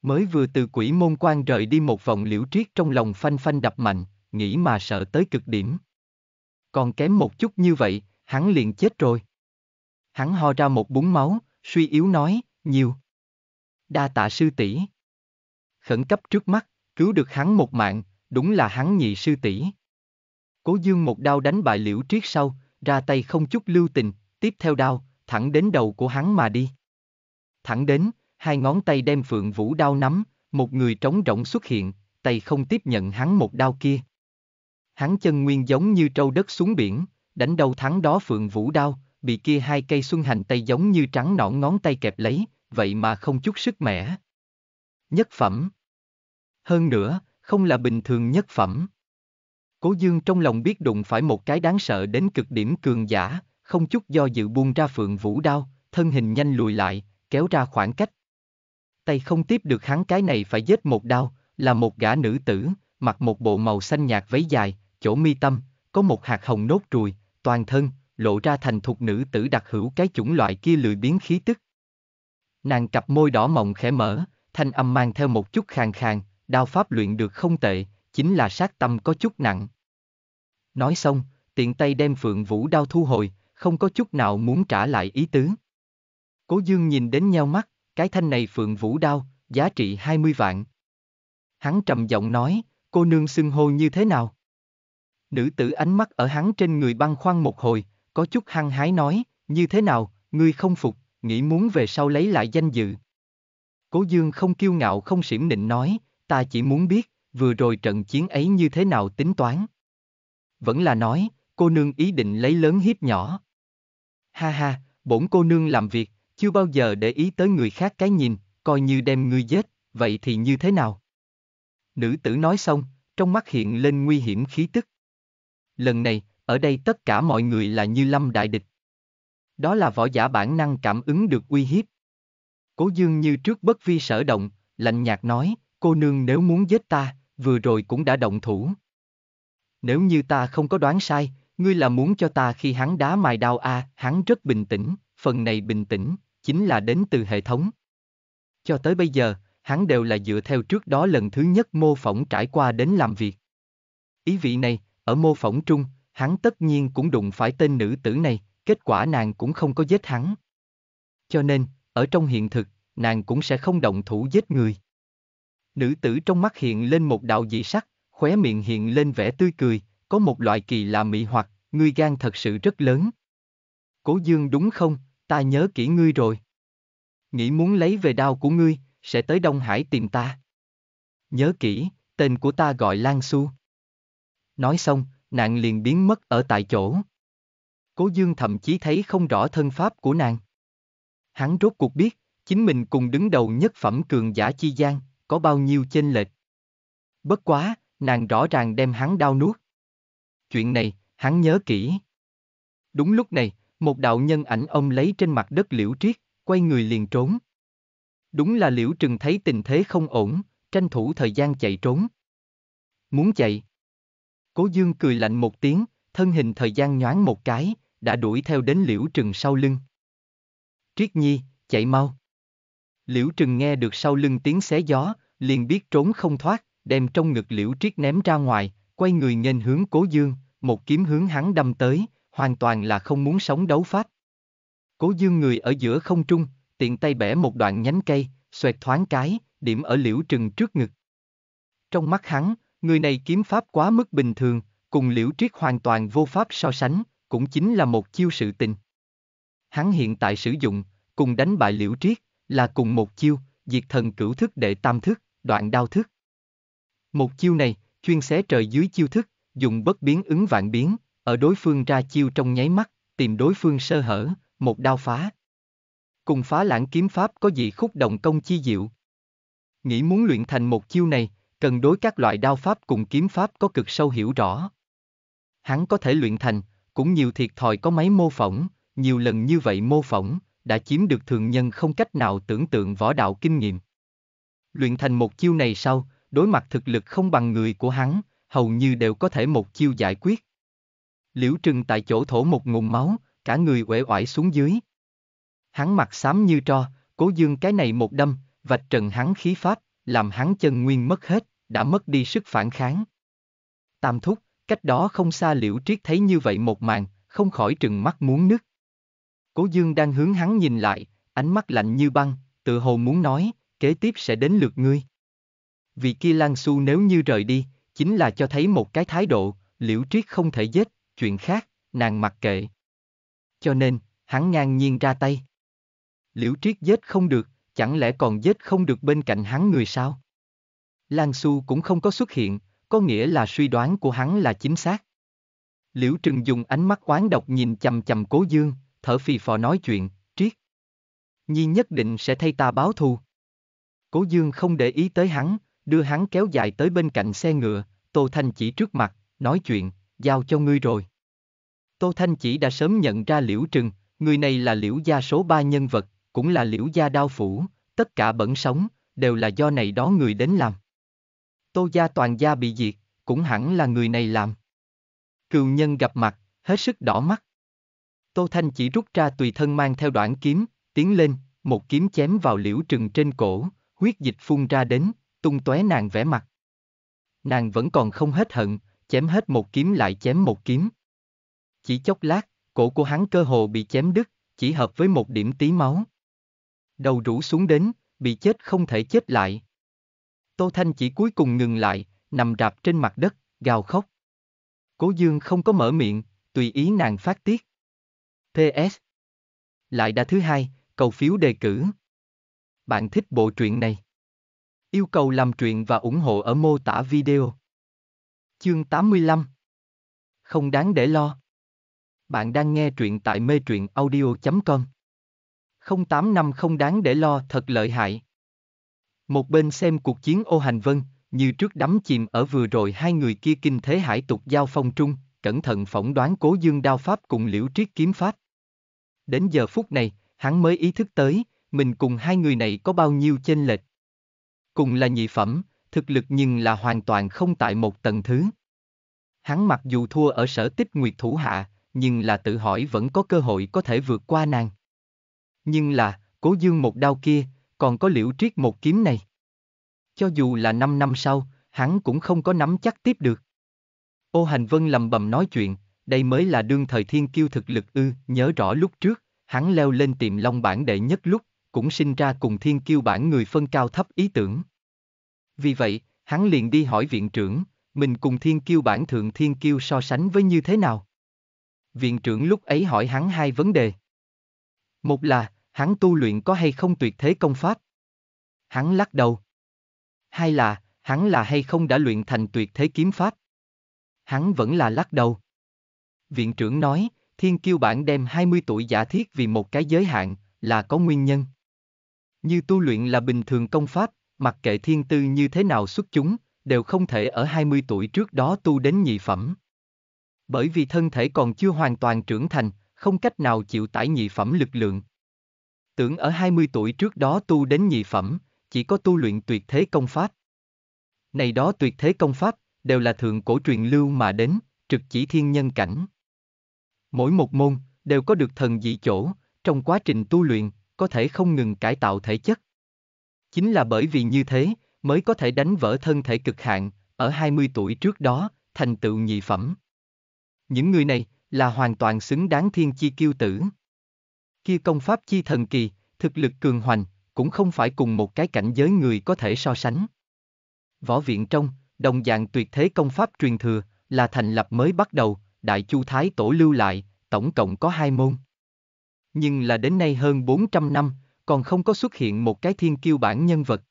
Mới vừa từ quỷ môn quan rời đi một vòng liễu triết trong lòng phanh phanh đập mạnh, nghĩ mà sợ tới cực điểm. Còn kém một chút như vậy, hắn liền chết rồi. Hắn ho ra một búng máu, suy yếu nói, nhiều. Đa tạ sư tỷ. Khẩn cấp trước mắt, cứu được hắn một mạng, đúng là hắn nhị sư tỷ. Cố Dương một đao đánh bại Liễu Triết sau, ra tay không chút lưu tình, tiếp theo đao, thẳng đến đầu của hắn mà đi. Thẳng đến, hai ngón tay đem Phượng Vũ đao nắm, một người trống rỗng xuất hiện, tay không tiếp nhận hắn một đao kia. Hắn chân nguyên giống như trâu đất xuống biển, đánh đầu thắng đó Phượng Vũ đao, bị kia hai cây xuân hành tây giống như trắng nõn ngón tay kẹp lấy, vậy mà không chút sức mẻ. Nhất phẩm. Hơn nữa, không là bình thường nhất phẩm. Cố Dương trong lòng biết đụng phải một cái đáng sợ đến cực điểm cường giả, không chút do dự buông ra phượng vũ đao, thân hình nhanh lùi lại, kéo ra khoảng cách. Tay không tiếp được hắn cái này phải giết một đao, là một gã nữ tử, mặc một bộ màu xanh nhạt váy dài, chỗ mi tâm, có một hạt hồng nốt ruồi, toàn thân, lộ ra thành thục nữ tử đặc hữu cái chủng loại kia lười biến khí tức. Nàng cặp môi đỏ mọng khẽ mở, thanh âm mang theo một chút khàn khàn, đao pháp luyện được không tệ, chính là sát tâm có chút nặng. Nói xong, tiện tay đem phượng vũ đao thu hồi, không có chút nào muốn trả lại ý tứ. Cố dương nhìn đến nhau mắt, cái thanh này phượng vũ đao, giá trị 20 vạn. Hắn trầm giọng nói, cô nương xưng hô như thế nào? Nữ tử ánh mắt ở hắn trên người băng khoăn một hồi, có chút hăng hái nói, như thế nào, ngươi không phục, nghĩ muốn về sau lấy lại danh dự. Cố Dương không kiêu ngạo không xỉm nịnh nói, ta chỉ muốn biết, vừa rồi trận chiến ấy như thế nào tính toán. Vẫn là nói, cô nương ý định lấy lớn hiếp nhỏ. Ha ha, bổn cô nương làm việc, chưa bao giờ để ý tới người khác cái nhìn, coi như đem ngươi giết, vậy thì như thế nào? Nữ tử nói xong, trong mắt hiện lên nguy hiểm khí tức. Lần này, ở đây tất cả mọi người là như lâm đại địch. Đó là võ giả bản năng cảm ứng được uy hiếp. Cố dương như trước bất vi sở động, lạnh nhạt nói, cô nương nếu muốn giết ta, vừa rồi cũng đã động thủ. Nếu như ta không có đoán sai, ngươi là muốn cho ta khi hắn đá mài đao a, à, hắn rất bình tĩnh, phần này bình tĩnh, chính là đến từ hệ thống. Cho tới bây giờ, hắn đều là dựa theo trước đó lần thứ nhất mô phỏng trải qua đến làm việc. Ý vị này, ở mô phỏng trung, hắn tất nhiên cũng đụng phải tên nữ tử này, kết quả nàng cũng không có giết hắn. Cho nên, ở trong hiện thực, nàng cũng sẽ không động thủ giết người. Nữ tử trong mắt hiện lên một đạo dị sắc, khóe miệng hiện lên vẻ tươi cười, có một loại kỳ lạ mị hoặc, ngươi gan thật sự rất lớn. Cố dương đúng không, ta nhớ kỹ ngươi rồi. Nghĩ muốn lấy về đao của ngươi, sẽ tới Đông Hải tìm ta. Nhớ kỹ, tên của ta gọi Lan Xu. Nói xong, nàng liền biến mất ở tại chỗ. Cố Dương thậm chí thấy không rõ thân pháp của nàng. Hắn rốt cuộc biết, chính mình cùng đứng đầu nhất phẩm cường giả chi gian, có bao nhiêu chênh lệch. Bất quá, nàng rõ ràng đem hắn đau nuốt. Chuyện này, hắn nhớ kỹ. Đúng lúc này, một đạo nhân ảnh ông lấy trên mặt đất liễu triết, quay người liền trốn. Đúng là liễu trừng thấy tình thế không ổn, tranh thủ thời gian chạy trốn. Muốn chạy. Cố Dương cười lạnh một tiếng, thân hình thời gian nhoáng một cái, đã đuổi theo đến Liễu Trừng sau lưng. Triết Nhi, chạy mau. Liễu Trừng nghe được sau lưng tiếng xé gió, liền biết trốn không thoát, đem trong ngực Liễu Triết ném ra ngoài, quay người nghênh hướng Cố Dương, một kiếm hướng hắn đâm tới, hoàn toàn là không muốn sống đấu pháp. Cố Dương người ở giữa không trung, tiện tay bẻ một đoạn nhánh cây, xoẹt thoáng cái, điểm ở Liễu Trừng trước ngực. Trong mắt hắn, Người này kiếm pháp quá mức bình thường, cùng liễu triết hoàn toàn vô pháp so sánh, cũng chính là một chiêu sự tình. Hắn hiện tại sử dụng, cùng đánh bại liễu triết, là cùng một chiêu, diệt thần cửu thức đệ tam thức, đoạn đao thức. Một chiêu này, chuyên xé trời dưới chiêu thức, dùng bất biến ứng vạn biến, ở đối phương ra chiêu trong nháy mắt, tìm đối phương sơ hở, một đao phá. Cùng phá lãng kiếm pháp có gì khúc động công chi diệu. Nghĩ muốn luyện thành một chiêu này, cần đối các loại đao pháp cùng kiếm pháp có cực sâu hiểu rõ. Hắn có thể luyện thành, cũng nhiều thiệt thòi có máy mô phỏng, nhiều lần như vậy mô phỏng, đã chiếm được thường nhân không cách nào tưởng tượng võ đạo kinh nghiệm. Luyện thành một chiêu này sau, đối mặt thực lực không bằng người của hắn, hầu như đều có thể một chiêu giải quyết. Liễu Trừng tại chỗ thổ một ngụm máu, cả người uể oải xuống dưới. Hắn mặt xám như tro, cố dương cái này một đâm, vạch trần hắn khí pháp, làm hắn chân nguyên mất hết đã mất đi sức phản kháng. Tam thúc, cách đó không xa liễu triết thấy như vậy một màn, không khỏi trừng mắt muốn nứt. Cố dương đang hướng hắn nhìn lại, ánh mắt lạnh như băng, tự hồ muốn nói, kế tiếp sẽ đến lượt ngươi. Vì kia lang Su nếu như rời đi, chính là cho thấy một cái thái độ, liễu triết không thể giết, chuyện khác, nàng mặc kệ. Cho nên, hắn ngang nhiên ra tay. Liễu triết giết không được, chẳng lẽ còn giết không được bên cạnh hắn người sao? Lan Su cũng không có xuất hiện, có nghĩa là suy đoán của hắn là chính xác. Liễu Trừng dùng ánh mắt oán độc nhìn chầm chầm Cố Dương, thở phì phò nói chuyện, triết. Nhi nhất định sẽ thay ta báo thù. Cố Dương không để ý tới hắn, đưa hắn kéo dài tới bên cạnh xe ngựa, Tô Thanh chỉ trước mặt, nói chuyện, giao cho ngươi rồi. Tô Thanh chỉ đã sớm nhận ra Liễu Trừng, người này là Liễu gia số ba nhân vật, cũng là Liễu gia đao phủ, tất cả bẩn sống, đều là do này đó người đến làm. Tô gia toàn gia bị diệt, cũng hẳn là người này làm. Cựu nhân gặp mặt, hết sức đỏ mắt. Tô Thanh chỉ rút ra tùy thân mang theo đoạn kiếm, tiến lên, một kiếm chém vào liễu trừng trên cổ, huyết dịch phun ra đến, tung tóe nàng vẽ mặt. Nàng vẫn còn không hết hận, chém hết một kiếm lại chém một kiếm. Chỉ chốc lát, cổ của hắn cơ hồ bị chém đứt, chỉ hợp với một điểm tí máu. Đầu rũ xuống đến, bị chết không thể chết lại. Tô Thanh chỉ cuối cùng ngừng lại, nằm rạp trên mặt đất, gào khóc. Cố Dương không có mở miệng, tùy ý nàng phát tiết. PS. Lại đã thứ hai, cầu phiếu đề cử. Bạn thích bộ truyện này? Yêu cầu làm truyện và ủng hộ ở mô tả video. Chương 85 Không đáng để lo. Bạn đang nghe truyện tại mê truyện audio.com 085 không đáng để lo thật lợi hại. Một bên xem cuộc chiến ô hành vân, như trước đắm chìm ở vừa rồi hai người kia kinh thế hải tục giao phong trung, cẩn thận phỏng đoán cố dương đao pháp cùng liễu triết kiếm pháp. Đến giờ phút này, hắn mới ý thức tới, mình cùng hai người này có bao nhiêu chênh lệch. Cùng là nhị phẩm, thực lực nhưng là hoàn toàn không tại một tầng thứ. Hắn mặc dù thua ở sở tích nguyệt thủ hạ, nhưng là tự hỏi vẫn có cơ hội có thể vượt qua nàng. Nhưng là, cố dương một đao kia, còn có liễu triết một kiếm này cho dù là 5 năm sau, hắn cũng không có nắm chắc tiếp được. Ô Hành Vân lầm bầm nói chuyện, đây mới là đương thời thiên kiêu thực lực ư, nhớ rõ lúc trước, hắn leo lên tiệm long bản đệ nhất lúc, cũng sinh ra cùng thiên kiêu bản người phân cao thấp ý tưởng. Vì vậy, hắn liền đi hỏi viện trưởng, mình cùng thiên kiêu bản thượng thiên kiêu so sánh với như thế nào? Viện trưởng lúc ấy hỏi hắn hai vấn đề. Một là, hắn tu luyện có hay không tuyệt thế công pháp? Hắn lắc đầu, hay là, hắn là hay không đã luyện thành tuyệt thế kiếm pháp? Hắn vẫn là lắc đầu. Viện trưởng nói, thiên kiêu bản đem 20 tuổi giả thiết vì một cái giới hạn, là có nguyên nhân. Như tu luyện là bình thường công pháp, mặc kệ thiên tư như thế nào xuất chúng, đều không thể ở 20 tuổi trước đó tu đến nhị phẩm. Bởi vì thân thể còn chưa hoàn toàn trưởng thành, không cách nào chịu tải nhị phẩm lực lượng. Tưởng ở 20 tuổi trước đó tu đến nhị phẩm, chỉ có tu luyện tuyệt thế công pháp. Này đó tuyệt thế công pháp, đều là thượng cổ truyền lưu mà đến, trực chỉ thiên nhân cảnh. Mỗi một môn, đều có được thần dị chỗ, trong quá trình tu luyện, có thể không ngừng cải tạo thể chất. Chính là bởi vì như thế, mới có thể đánh vỡ thân thể cực hạn, ở 20 tuổi trước đó, thành tựu nhị phẩm. Những người này, là hoàn toàn xứng đáng thiên chi kiêu tử. Kia công pháp chi thần kỳ, thực lực cường hoành, cũng không phải cùng một cái cảnh giới người có thể so sánh. Võ viện trong, đồng dạng tuyệt thế công pháp truyền thừa, là thành lập mới bắt đầu, Đại Chu Thái Tổ lưu lại, tổng cộng có hai môn. Nhưng là đến nay hơn 400 năm, còn không có xuất hiện một cái thiên kiêu bản nhân vật.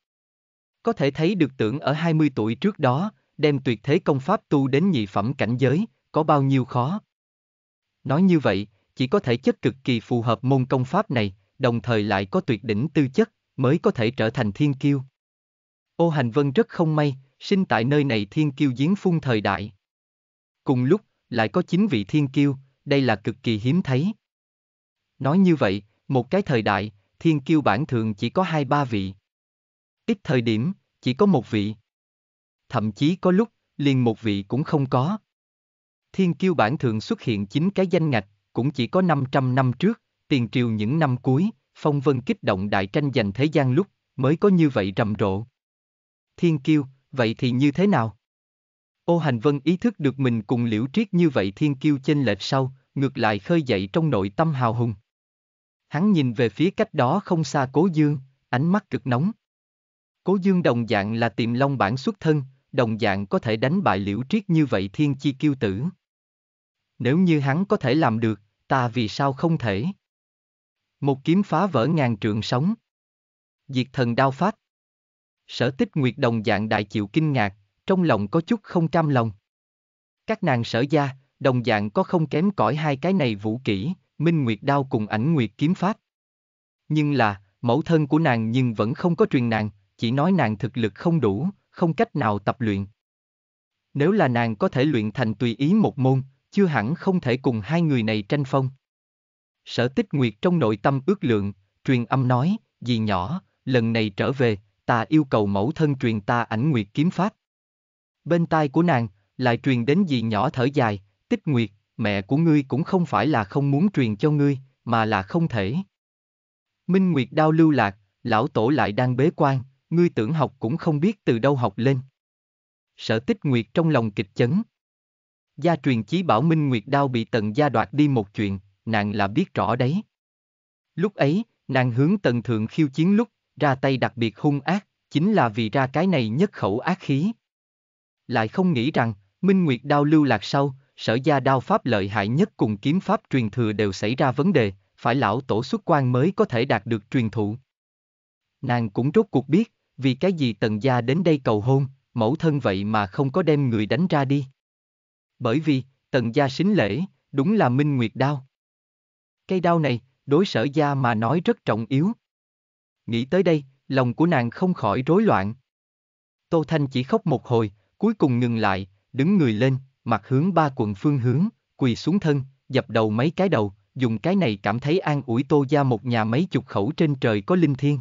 Có thể thấy được tưởng ở 20 tuổi trước đó, đem tuyệt thế công pháp tu đến nhị phẩm cảnh giới, có bao nhiêu khó. Nói như vậy, chỉ có thể chất cực kỳ phù hợp môn công pháp này, đồng thời lại có tuyệt đỉnh tư chất, mới có thể trở thành thiên kiêu. Ô Hành Vân rất không may, sinh tại nơi này thiên kiêu giếng phun thời đại. Cùng lúc, lại có chín vị thiên kiêu, đây là cực kỳ hiếm thấy. Nói như vậy, một cái thời đại, thiên kiêu bản thường chỉ có hai ba vị. Ít thời điểm, chỉ có một vị. Thậm chí có lúc, liền một vị cũng không có. Thiên kiêu bản thường xuất hiện chính cái danh ngạch, cũng chỉ có 500 năm trước tiền triều những năm cuối, phong vân kích động đại tranh giành thế gian lúc, mới có như vậy rầm rộ. Thiên kiêu, vậy thì như thế nào? Ô Hành Vân ý thức được mình cùng liễu triết như vậy thiên kiêu chênh lệch sau, ngược lại khơi dậy trong nội tâm hào hùng. Hắn nhìn về phía cách đó không xa Cố Dương, ánh mắt cực nóng. Cố Dương đồng dạng là tiềm long bản xuất thân, đồng dạng có thể đánh bại liễu triết như vậy thiên chi kiêu tử. Nếu như hắn có thể làm được, ta vì sao không thể? Một kiếm phá vỡ ngàn trượng sóng. Diệt thần đao phát, Sở tích nguyệt đồng dạng đại chịu kinh ngạc, trong lòng có chút không cam lòng. Các nàng sở gia, đồng dạng có không kém cỏi hai cái này vũ kỹ, minh nguyệt đao cùng ảnh nguyệt kiếm pháp. Nhưng là, mẫu thân của nàng nhưng vẫn không có truyền nàng, chỉ nói nàng thực lực không đủ, không cách nào tập luyện. Nếu là nàng có thể luyện thành tùy ý một môn, chưa hẳn không thể cùng hai người này tranh phong. Sở tích nguyệt trong nội tâm ước lượng, truyền âm nói, dì nhỏ, lần này trở về, ta yêu cầu mẫu thân truyền ta ảnh nguyệt kiếm pháp. Bên tai của nàng, lại truyền đến dì nhỏ thở dài, tích nguyệt, mẹ của ngươi cũng không phải là không muốn truyền cho ngươi, mà là không thể. Minh Nguyệt đau lưu lạc, lão tổ lại đang bế quan, ngươi tưởng học cũng không biết từ đâu học lên. Sở tích Nguyệt trong lòng kịch chấn. Gia truyền chí bảo Minh Nguyệt đao bị tận gia đoạt đi một chuyện, nàng là biết rõ đấy. Lúc ấy, nàng hướng tần thượng khiêu chiến lúc, ra tay đặc biệt hung ác, chính là vì ra cái này nhất khẩu ác khí. Lại không nghĩ rằng, Minh Nguyệt đao lưu lạc sau, sở gia đao pháp lợi hại nhất cùng kiếm pháp truyền thừa đều xảy ra vấn đề, phải lão tổ xuất quan mới có thể đạt được truyền thụ. Nàng cũng rốt cuộc biết, vì cái gì tần gia đến đây cầu hôn, mẫu thân vậy mà không có đem người đánh ra đi. Bởi vì, tần gia xính lễ, đúng là Minh Nguyệt đao. Cây đao này, đối sở gia mà nói rất trọng yếu. Nghĩ tới đây, lòng của nàng không khỏi rối loạn. Tô Thanh chỉ khóc một hồi, cuối cùng ngừng lại, đứng người lên, mặt hướng ba quận phương hướng, quỳ xuống thân, dập đầu mấy cái đầu, dùng cái này cảm thấy an ủi tô gia một nhà mấy chục khẩu trên trời có linh thiêng.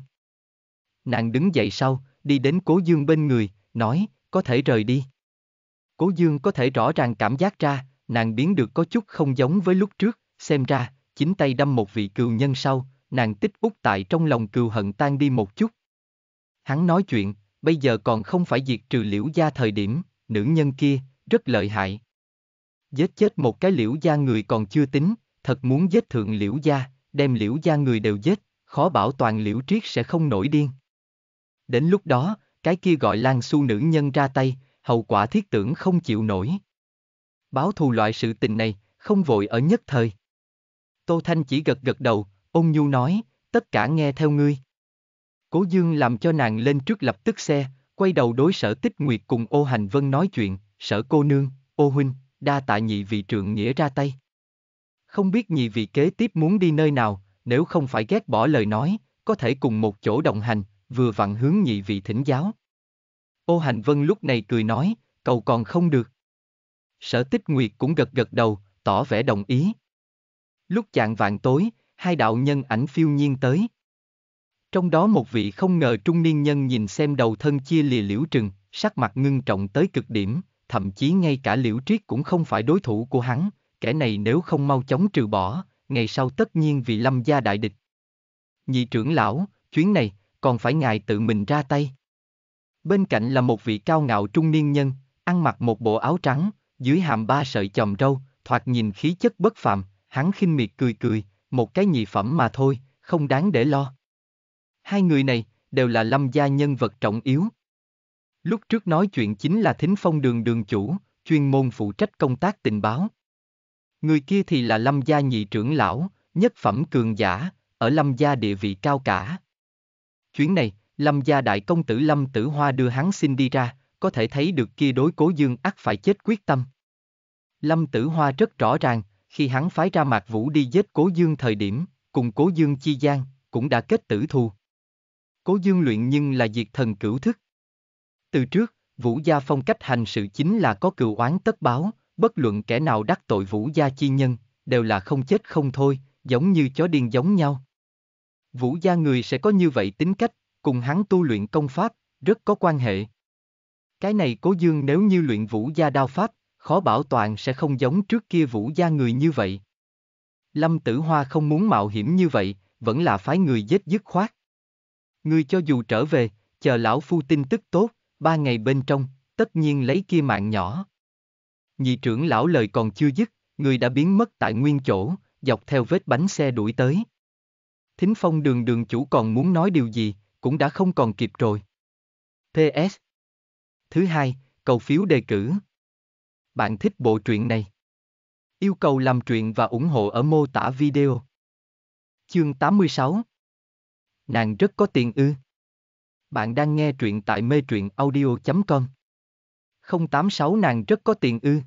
Nàng đứng dậy sau, đi đến Cố Dương bên người, nói, có thể rời đi. Cố Dương có thể rõ ràng cảm giác ra, nàng biến được có chút không giống với lúc trước, xem ra, chính tay đâm một vị cừu nhân sau, nàng tích út tại trong lòng cừu hận tan đi một chút. Hắn nói chuyện, bây giờ còn không phải diệt trừ liễu gia thời điểm, nữ nhân kia, rất lợi hại. Giết chết một cái liễu gia người còn chưa tính, thật muốn giết thượng liễu gia, đem liễu gia người đều giết, khó bảo toàn liễu triết sẽ không nổi điên. Đến lúc đó, cái kia gọi Lan Su nữ nhân ra tay, hậu quả thiết tưởng không chịu nổi. Báo thù loại sự tình này, không vội ở nhất thời. Tô Thanh chỉ gật gật đầu, ôn nhu nói, tất cả nghe theo ngươi. Cố Dương làm cho nàng lên trước lập tức xe, quay đầu đối sở tích nguyệt cùng ô hành vân nói chuyện, sở cô nương, ô huynh, đa tạ nhị vị trượng nghĩa ra tay. Không biết nhị vị kế tiếp muốn đi nơi nào, nếu không phải ghét bỏ lời nói, có thể cùng một chỗ đồng hành, vừa vặn hướng nhị vị thỉnh giáo. Ô hành vân lúc này cười nói, cầu còn không được. Sở tích nguyệt cũng gật gật đầu, tỏ vẻ đồng ý, Lúc chạng vạn tối, hai đạo nhân ảnh phiêu nhiên tới. Trong đó một vị không ngờ trung niên nhân nhìn xem đầu thân chia lìa liễu trừng, sắc mặt ngưng trọng tới cực điểm, thậm chí ngay cả liễu triết cũng không phải đối thủ của hắn, kẻ này nếu không mau chóng trừ bỏ, ngày sau tất nhiên vì lâm gia đại địch. Nhị trưởng lão, chuyến này, còn phải ngài tự mình ra tay. Bên cạnh là một vị cao ngạo trung niên nhân, ăn mặc một bộ áo trắng, dưới hàm ba sợi chòm râu, thoạt nhìn khí chất bất phàm, hắn khinh miệt cười cười, một cái nhị phẩm mà thôi, không đáng để lo. Hai người này, đều là lâm gia nhân vật trọng yếu. Lúc trước nói chuyện chính là thính phong đường đường chủ, chuyên môn phụ trách công tác tình báo. Người kia thì là lâm gia nhị trưởng lão, nhất phẩm cường giả, ở lâm gia địa vị cao cả. Chuyến này, lâm gia đại công tử lâm tử hoa đưa hắn xin đi ra, có thể thấy được kia đối cố dương ắt phải chết quyết tâm. Lâm tử hoa rất rõ ràng, khi hắn phái ra Mạc Vũ đi giết Cố Dương thời điểm, cùng Cố Dương chi giang cũng đã kết tử thù. Cố Dương luyện nhưng là diệt thần cửu thức. Từ trước, Vũ gia phong cách hành sự chính là có cựu oán tất báo, bất luận kẻ nào đắc tội Vũ gia chi nhân, đều là không chết không thôi, giống như chó điên giống nhau. Vũ gia người sẽ có như vậy tính cách, cùng hắn tu luyện công pháp, rất có quan hệ. Cái này Cố Dương nếu như luyện Vũ gia đao pháp, khó bảo toàn sẽ không giống trước kia vũ gia người như vậy. Lâm Tử Hoa không muốn mạo hiểm như vậy, vẫn là phái người giết dứt khoát. người cho dù trở về, chờ lão phu tin tức tốt, ba ngày bên trong, tất nhiên lấy kia mạng nhỏ. Nhị trưởng lão lời còn chưa dứt, người đã biến mất tại nguyên chỗ, dọc theo vết bánh xe đuổi tới. Thính phong đường đường chủ còn muốn nói điều gì, cũng đã không còn kịp rồi. PS Thứ hai, cầu phiếu đề cử bạn thích bộ truyện này? Yêu cầu làm truyện và ủng hộ ở mô tả video. Chương 86 Nàng rất có tiền ư. Bạn đang nghe truyện tại mê truyện audio.com 086 nàng rất có tiền ư.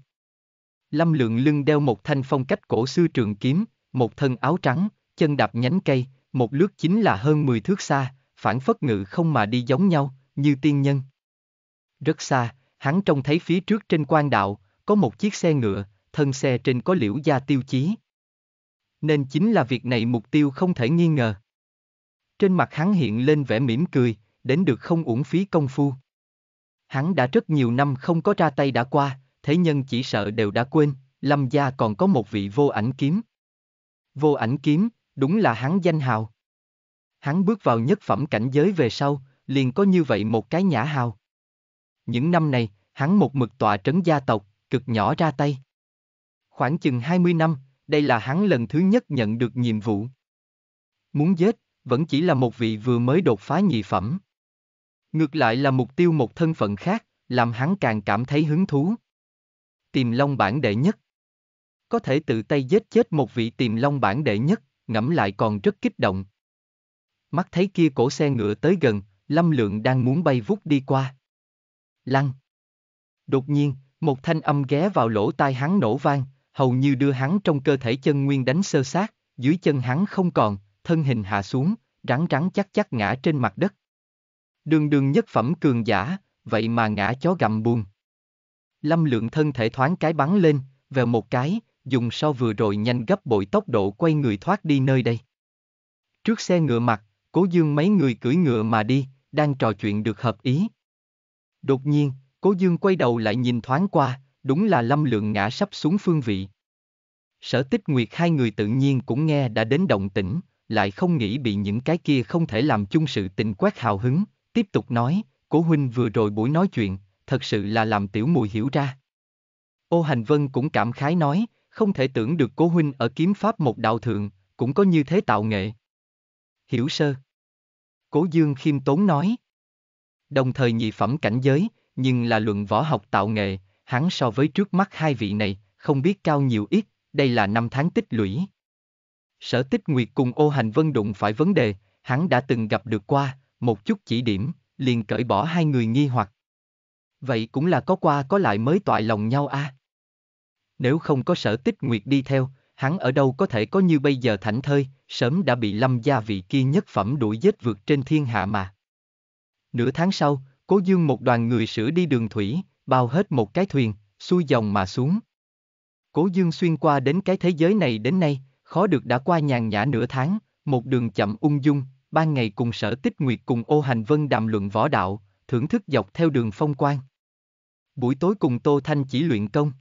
Lâm lượng lưng đeo một thanh phong cách cổ xưa trường kiếm, một thân áo trắng, chân đạp nhánh cây, một lướt chính là hơn 10 thước xa, phản phất ngự không mà đi giống nhau, như tiên nhân. Rất xa, hắn trông thấy phía trước trên quan đạo, có một chiếc xe ngựa, thân xe trên có liễu gia tiêu chí. Nên chính là việc này mục tiêu không thể nghi ngờ. Trên mặt hắn hiện lên vẻ mỉm cười, đến được không uổng phí công phu. Hắn đã rất nhiều năm không có ra tay đã qua, thế nhân chỉ sợ đều đã quên, Lâm gia còn có một vị vô ảnh kiếm. Vô ảnh kiếm, đúng là hắn danh hào. Hắn bước vào nhất phẩm cảnh giới về sau, liền có như vậy một cái nhã hào. Những năm này, hắn một mực tọa trấn gia tộc, cực nhỏ ra tay. Khoảng chừng 20 năm, đây là hắn lần thứ nhất nhận được nhiệm vụ. Muốn giết, vẫn chỉ là một vị vừa mới đột phá nhị phẩm. Ngược lại là mục tiêu một thân phận khác, làm hắn càng cảm thấy hứng thú. Tìm long bản đệ nhất. Có thể tự tay giết chết một vị tìm long bản đệ nhất, ngẫm lại còn rất kích động. Mắt thấy kia cổ xe ngựa tới gần, Lâm Lượng đang muốn bay vút đi qua. Lăng. Đột nhiên, một thanh âm ghé vào lỗ tai hắn nổ vang, hầu như đưa hắn trong cơ thể chân nguyên đánh sơ sát, dưới chân hắn không còn, thân hình hạ xuống, rắn rắn chắc chắc ngã trên mặt đất. Đường đường nhất phẩm cường giả, vậy mà ngã chó gặm buồn. Lâm lượng thân thể thoáng cái bắn lên, về một cái, dùng sau vừa rồi nhanh gấp bội tốc độ quay người thoát đi nơi đây. Trước xe ngựa mặt, cố dương mấy người cưỡi ngựa mà đi, đang trò chuyện được hợp ý. Đột nhiên, Cố Dương quay đầu lại nhìn thoáng qua, đúng là Lâm Lượng ngã sắp xuống phương vị. Sở Tích Nguyệt hai người tự nhiên cũng nghe đã đến động tĩnh, lại không nghĩ bị những cái kia không thể làm chung sự tình quét hào hứng, tiếp tục nói, Cố huynh vừa rồi buổi nói chuyện, thật sự là làm tiểu mùi hiểu ra. Ô Hành Vân cũng cảm khái nói, không thể tưởng được Cố huynh ở kiếm pháp một đạo thượng, cũng có như thế tạo nghệ. Hiểu sơ. Cố Dương khiêm tốn nói. Đồng thời nhị phẩm cảnh giới, nhưng là luận võ học tạo nghệ, hắn so với trước mắt hai vị này, không biết cao nhiều ít, đây là năm tháng tích lũy. Sở tích nguyệt cùng ô hành vân đụng phải vấn đề, hắn đã từng gặp được qua, một chút chỉ điểm, liền cởi bỏ hai người nghi hoặc. Vậy cũng là có qua có lại mới toại lòng nhau a. À? Nếu không có sở tích nguyệt đi theo, hắn ở đâu có thể có như bây giờ thảnh thơi, sớm đã bị lâm gia vị kia nhất phẩm đuổi giết vượt trên thiên hạ mà. Nửa tháng sau, Cố Dương một đoàn người sửa đi đường thủy, bao hết một cái thuyền, xuôi dòng mà xuống. Cố Dương xuyên qua đến cái thế giới này đến nay, khó được đã qua nhàn nhã nửa tháng, một đường chậm ung dung, ban ngày cùng sở tích nguyệt cùng ô hành vân đàm luận võ đạo, thưởng thức dọc theo đường phong quan. Buổi tối cùng Tô Thanh chỉ luyện công.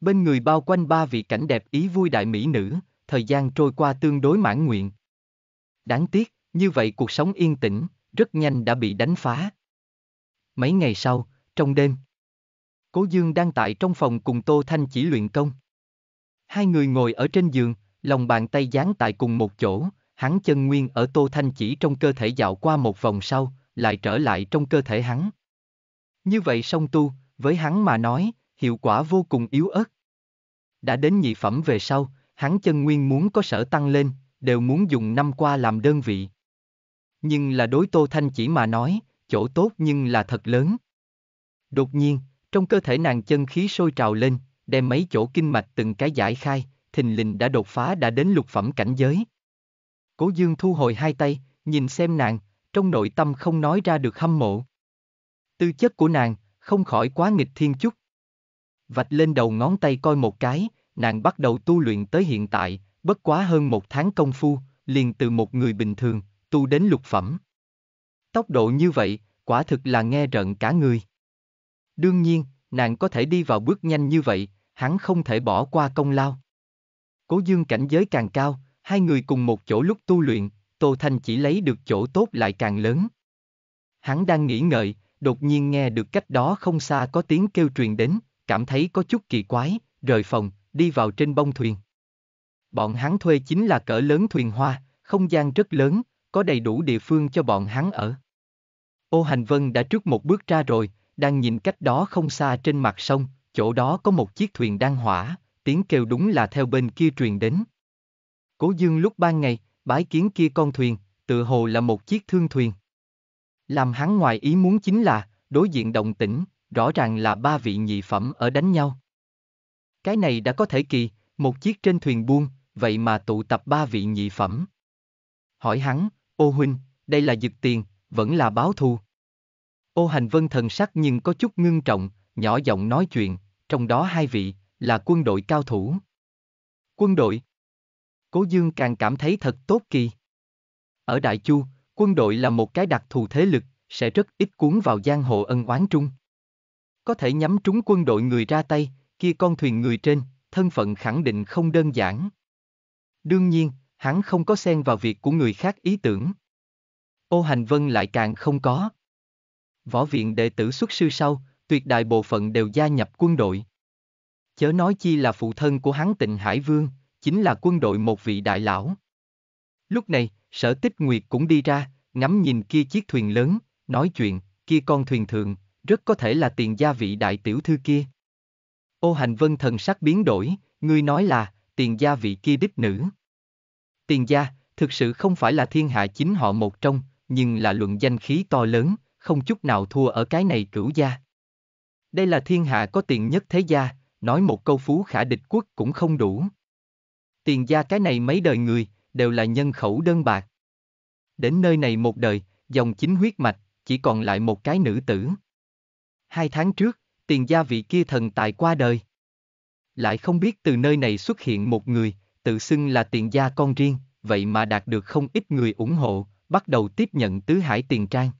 Bên người bao quanh ba vị cảnh đẹp ý vui đại mỹ nữ, thời gian trôi qua tương đối mãn nguyện. Đáng tiếc, như vậy cuộc sống yên tĩnh, rất nhanh đã bị đánh phá. Mấy ngày sau, trong đêm, Cố Dương đang tại trong phòng cùng Tô Thanh chỉ luyện công. Hai người ngồi ở trên giường, lòng bàn tay dán tại cùng một chỗ, hắn chân nguyên ở Tô Thanh chỉ trong cơ thể dạo qua một vòng sau, lại trở lại trong cơ thể hắn. Như vậy song tu, với hắn mà nói, hiệu quả vô cùng yếu ớt. Đã đến nhị phẩm về sau, hắn chân nguyên muốn có sở tăng lên, đều muốn dùng năm qua làm đơn vị. Nhưng là đối Tô Thanh chỉ mà nói, chỗ tốt nhưng là thật lớn. Đột nhiên, trong cơ thể nàng chân khí sôi trào lên, đem mấy chỗ kinh mạch từng cái giải khai, thình lình đã đột phá đã đến lục phẩm cảnh giới. Cố Dương thu hồi hai tay, nhìn xem nàng, trong nội tâm không nói ra được hâm mộ. Tư chất của nàng, không khỏi quá nghịch thiên chút. Vạch lên đầu ngón tay coi một cái, nàng bắt đầu tu luyện tới hiện tại, bất quá hơn một tháng công phu, liền từ một người bình thường, tu đến lục phẩm tốc độ như vậy, quả thực là nghe rợn cả người. Đương nhiên, nàng có thể đi vào bước nhanh như vậy, hắn không thể bỏ qua công lao. Cố dương cảnh giới càng cao, hai người cùng một chỗ lúc tu luyện, Tô Thanh chỉ lấy được chỗ tốt lại càng lớn. Hắn đang nghĩ ngợi, đột nhiên nghe được cách đó không xa có tiếng kêu truyền đến, cảm thấy có chút kỳ quái, rời phòng, đi vào trên bông thuyền. Bọn hắn thuê chính là cỡ lớn thuyền hoa, không gian rất lớn, có đầy đủ địa phương cho bọn hắn ở. Ô Hành Vân đã trước một bước ra rồi, đang nhìn cách đó không xa trên mặt sông, chỗ đó có một chiếc thuyền đang hỏa, tiếng kêu đúng là theo bên kia truyền đến. Cố Dương lúc ban ngày, bái kiến kia con thuyền, tự hồ là một chiếc thương thuyền. Làm hắn ngoài ý muốn chính là, đối diện động tĩnh, rõ ràng là ba vị nhị phẩm ở đánh nhau. Cái này đã có thể kỳ, một chiếc trên thuyền buông, vậy mà tụ tập ba vị nhị phẩm. Hỏi hắn, ô huynh, đây là dực tiền, vẫn là báo thù. Ô hành vân thần sắc nhưng có chút ngưng trọng, nhỏ giọng nói chuyện, trong đó hai vị, là quân đội cao thủ. Quân đội Cố Dương càng cảm thấy thật tốt kỳ. Ở Đại Chu, quân đội là một cái đặc thù thế lực, sẽ rất ít cuốn vào giang hồ ân oán trung. Có thể nhắm trúng quân đội người ra tay, kia con thuyền người trên, thân phận khẳng định không đơn giản. Đương nhiên, hắn không có xen vào việc của người khác ý tưởng. Ô Hành Vân lại càng không có. Võ viện đệ tử xuất sư sau, tuyệt đại bộ phận đều gia nhập quân đội. Chớ nói chi là phụ thân của hắn tịnh Hải Vương, chính là quân đội một vị đại lão. Lúc này, sở tích nguyệt cũng đi ra, ngắm nhìn kia chiếc thuyền lớn, nói chuyện, kia con thuyền thượng, rất có thể là tiền gia vị đại tiểu thư kia. Ô hành vân thần sắc biến đổi, ngươi nói là, tiền gia vị kia đích nữ. Tiền gia, thực sự không phải là thiên hạ chính họ một trong, nhưng là luận danh khí to lớn, không chút nào thua ở cái này cửu gia. Đây là thiên hạ có tiền nhất thế gia, nói một câu phú khả địch quốc cũng không đủ. Tiền gia cái này mấy đời người, đều là nhân khẩu đơn bạc. Đến nơi này một đời, dòng chính huyết mạch, chỉ còn lại một cái nữ tử. Hai tháng trước, tiền gia vị kia thần tài qua đời. Lại không biết từ nơi này xuất hiện một người, tự xưng là tiền gia con riêng, vậy mà đạt được không ít người ủng hộ, bắt đầu tiếp nhận tứ hải tiền trang.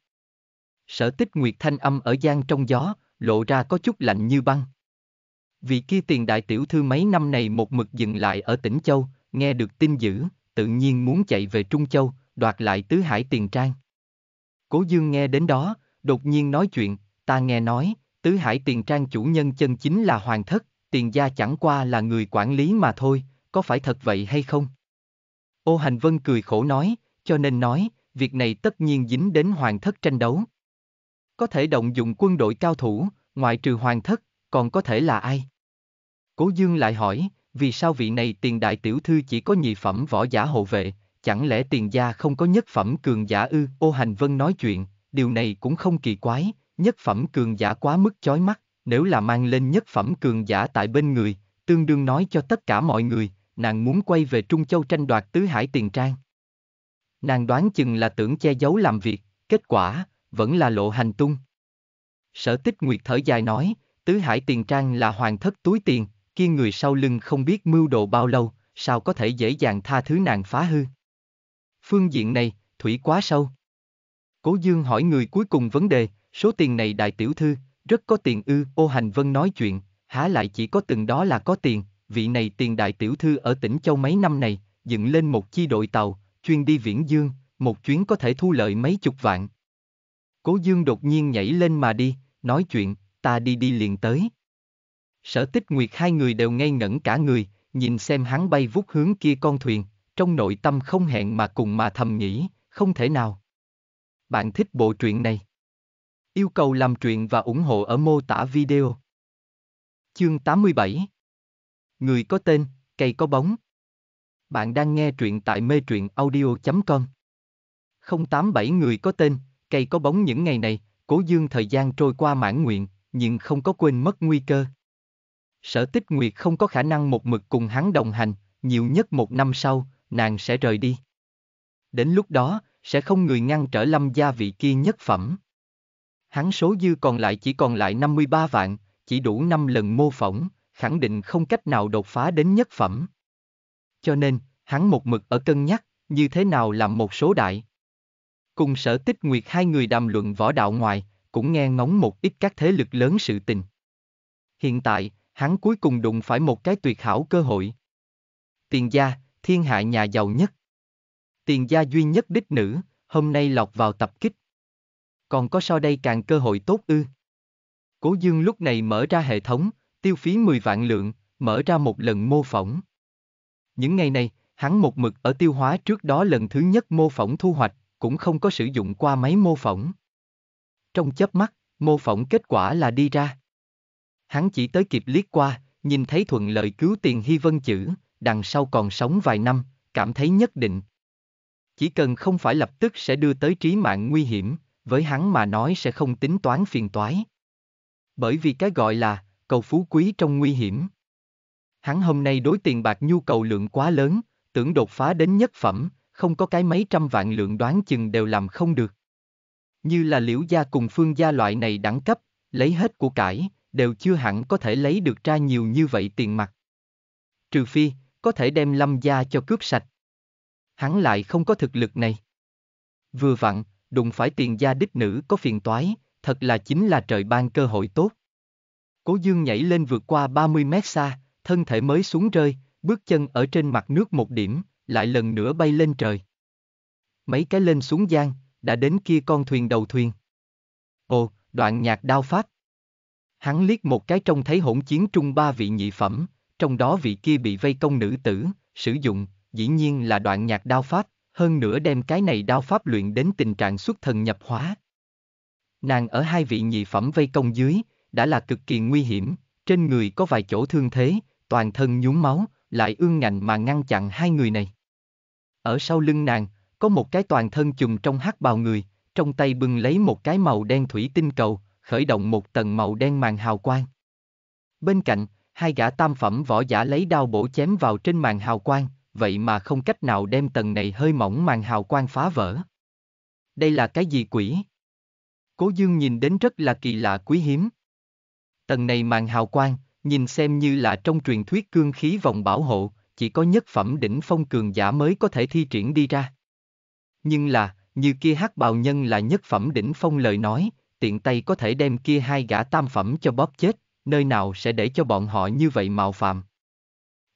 Sở tích nguyệt thanh âm ở gian trong gió, lộ ra có chút lạnh như băng. Vị kia tiền đại tiểu thư mấy năm này một mực dừng lại ở tỉnh Châu, nghe được tin dữ, tự nhiên muốn chạy về Trung Châu, đoạt lại tứ hải tiền trang. Cố Dương nghe đến đó, đột nhiên nói chuyện, ta nghe nói, tứ hải tiền trang chủ nhân chân chính là hoàng thất, tiền gia chẳng qua là người quản lý mà thôi, có phải thật vậy hay không? Ô Hành Vân cười khổ nói, cho nên nói, việc này tất nhiên dính đến hoàng thất tranh đấu. Có thể động dụng quân đội cao thủ, ngoại trừ hoàng thất, còn có thể là ai? Cố Dương lại hỏi, vì sao vị này tiền đại tiểu thư chỉ có nhị phẩm võ giả hộ vệ, chẳng lẽ tiền gia không có nhất phẩm cường giả ư? Ô Hành Vân nói chuyện, điều này cũng không kỳ quái, nhất phẩm cường giả quá mức chói mắt, nếu là mang lên nhất phẩm cường giả tại bên người, tương đương nói cho tất cả mọi người, nàng muốn quay về Trung Châu tranh đoạt tứ hải tiền trang nàng đoán chừng là tưởng che giấu làm việc, kết quả, vẫn là lộ hành tung. Sở tích nguyệt thở dài nói, tứ hải tiền trang là hoàng thất túi tiền, kia người sau lưng không biết mưu đồ bao lâu, sao có thể dễ dàng tha thứ nàng phá hư. Phương diện này, thủy quá sâu. Cố Dương hỏi người cuối cùng vấn đề, số tiền này đại tiểu thư, rất có tiền ư, ô hành vân nói chuyện, há lại chỉ có từng đó là có tiền, vị này tiền đại tiểu thư ở tỉnh Châu mấy năm này, dựng lên một chi đội tàu, chuyên đi viễn dương, một chuyến có thể thu lợi mấy chục vạn. Cố dương đột nhiên nhảy lên mà đi, nói chuyện, ta đi đi liền tới. Sở tích nguyệt hai người đều ngây ngẩn cả người, nhìn xem hắn bay vút hướng kia con thuyền, trong nội tâm không hẹn mà cùng mà thầm nghĩ, không thể nào. Bạn thích bộ truyện này? Yêu cầu làm truyện và ủng hộ ở mô tả video. Chương 87 Người có tên, cây có bóng bạn đang nghe truyện tại mê truyện audio.com 087 người có tên, cây có bóng những ngày này, cố dương thời gian trôi qua mãn nguyện, nhưng không có quên mất nguy cơ. Sở tích nguyệt không có khả năng một mực cùng hắn đồng hành, nhiều nhất một năm sau, nàng sẽ rời đi. Đến lúc đó, sẽ không người ngăn trở lâm gia vị kia nhất phẩm. Hắn số dư còn lại chỉ còn lại 53 vạn, chỉ đủ 5 lần mô phỏng, khẳng định không cách nào đột phá đến nhất phẩm cho nên, hắn một mực ở cân nhắc, như thế nào làm một số đại. Cùng sở tích nguyệt hai người đàm luận võ đạo ngoài, cũng nghe ngóng một ít các thế lực lớn sự tình. Hiện tại, hắn cuối cùng đụng phải một cái tuyệt hảo cơ hội. Tiền gia, thiên hạ nhà giàu nhất. Tiền gia duy nhất đích nữ, hôm nay lọt vào tập kích. Còn có sau đây càng cơ hội tốt ư. Cố Dương lúc này mở ra hệ thống, tiêu phí 10 vạn lượng, mở ra một lần mô phỏng. Những ngày này, hắn một mực ở tiêu hóa trước đó lần thứ nhất mô phỏng thu hoạch, cũng không có sử dụng qua máy mô phỏng. Trong chớp mắt, mô phỏng kết quả là đi ra. Hắn chỉ tới kịp liếc qua, nhìn thấy thuận lợi cứu tiền hy vân chữ, đằng sau còn sống vài năm, cảm thấy nhất định. Chỉ cần không phải lập tức sẽ đưa tới trí mạng nguy hiểm, với hắn mà nói sẽ không tính toán phiền toái. Bởi vì cái gọi là cầu phú quý trong nguy hiểm. Hắn hôm nay đối tiền bạc nhu cầu lượng quá lớn, tưởng đột phá đến nhất phẩm, không có cái mấy trăm vạn lượng đoán chừng đều làm không được. Như là liễu gia cùng phương gia loại này đẳng cấp, lấy hết của cải, đều chưa hẳn có thể lấy được ra nhiều như vậy tiền mặt. Trừ phi, có thể đem lâm gia cho cướp sạch. Hắn lại không có thực lực này. Vừa vặn, đụng phải tiền gia đích nữ có phiền toái, thật là chính là trời ban cơ hội tốt. Cố dương nhảy lên vượt qua 30 mét xa, thân thể mới xuống rơi, bước chân ở trên mặt nước một điểm, lại lần nữa bay lên trời. Mấy cái lên xuống giang, đã đến kia con thuyền đầu thuyền. Ồ, đoạn nhạc đao pháp. Hắn liếc một cái trông thấy hỗn chiến trung ba vị nhị phẩm, trong đó vị kia bị vây công nữ tử, sử dụng, dĩ nhiên là đoạn nhạc đao pháp, hơn nữa đem cái này đao pháp luyện đến tình trạng xuất thần nhập hóa. Nàng ở hai vị nhị phẩm vây công dưới, đã là cực kỳ nguy hiểm, trên người có vài chỗ thương thế, toàn thân nhúm máu, lại ương ngạnh mà ngăn chặn hai người này. Ở sau lưng nàng, có một cái toàn thân chùm trong hắc bào người, trong tay bưng lấy một cái màu đen thủy tinh cầu, khởi động một tầng màu đen màn hào quang. Bên cạnh, hai gã tam phẩm võ giả lấy đao bổ chém vào trên màn hào quang, vậy mà không cách nào đem tầng này hơi mỏng màn hào quang phá vỡ. Đây là cái gì quỷ? Cố Dương nhìn đến rất là kỳ lạ quý hiếm. Tầng này màn hào quang, nhìn xem như là trong truyền thuyết cương khí vòng bảo hộ, chỉ có nhất phẩm đỉnh phong cường giả mới có thể thi triển đi ra. Nhưng là, như kia hắc bào nhân là nhất phẩm đỉnh phong lời nói, tiện tay có thể đem kia hai gã tam phẩm cho bóp chết, nơi nào sẽ để cho bọn họ như vậy mạo phạm.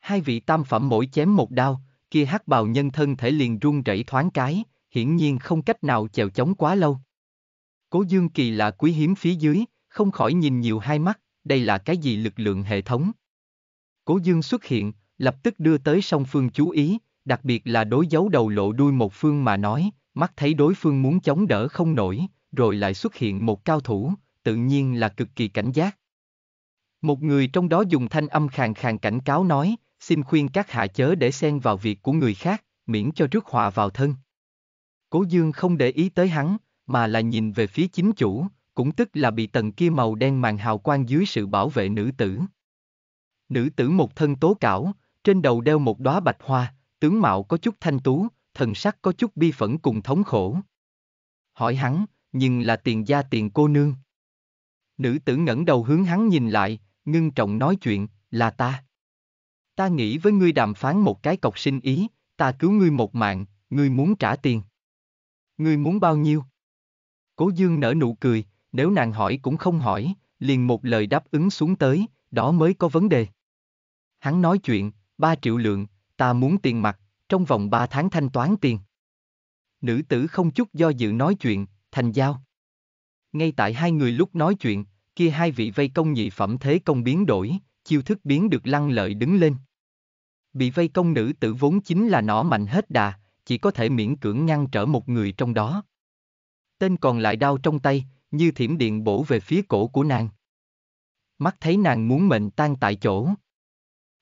Hai vị tam phẩm mỗi chém một đao, kia hắc bào nhân thân thể liền run rẩy thoáng cái, hiển nhiên không cách nào chèo chống quá lâu. Cố Dương Kỳ là quý hiếm phía dưới, không khỏi nhìn nhiều hai mắt, đây là cái gì lực lượng hệ thống. Cố Dương xuất hiện, lập tức đưa tới song phương chú ý, đặc biệt là đối dấu đầu lộ đuôi một phương mà nói, mắt thấy đối phương muốn chống đỡ không nổi, rồi lại xuất hiện một cao thủ, tự nhiên là cực kỳ cảnh giác. Một người trong đó dùng thanh âm khàn khàn cảnh cáo nói, xin khuyên các hạ chớ để xen vào việc của người khác, miễn cho rước họa vào thân. Cố Dương không để ý tới hắn, mà là nhìn về phía chính chủ, cũng tức là bị tầng kia màu đen màn hào quang dưới sự bảo vệ nữ tử. Nữ tử một thân tố cảo, trên đầu đeo một đóa bạch hoa, tướng mạo có chút thanh tú, thần sắc có chút bi phẫn cùng thống khổ. Hỏi hắn, nhưng là tiền gia tiền cô nương. Nữ tử ngẩng đầu hướng hắn nhìn lại, ngưng trọng nói chuyện, là ta. Ta nghĩ với ngươi đàm phán một cái cọc sinh ý, ta cứu ngươi một mạng, ngươi muốn trả tiền. Ngươi muốn bao nhiêu? Cố Dương nở nụ cười, nếu nàng hỏi cũng không hỏi, liền một lời đáp ứng xuống tới, đó mới có vấn đề. Hắn nói chuyện, 3 triệu lượng, ta muốn tiền mặt, trong vòng 3 tháng thanh toán tiền. Nữ tử không chút do dự nói chuyện, thành giao. Ngay tại hai người lúc nói chuyện, kia hai vị vây công nhị phẩm thế công biến đổi, chiêu thức biến được lăng lợi đứng lên. Bị vây công nữ tử vốn chính là nó mạnh hết đà, chỉ có thể miễn cưỡng ngăn trở một người trong đó. Tên còn lại đau trong tay, như thiểm điện bổ về phía cổ của nàng. Mắt thấy nàng muốn mệnh tan tại chỗ.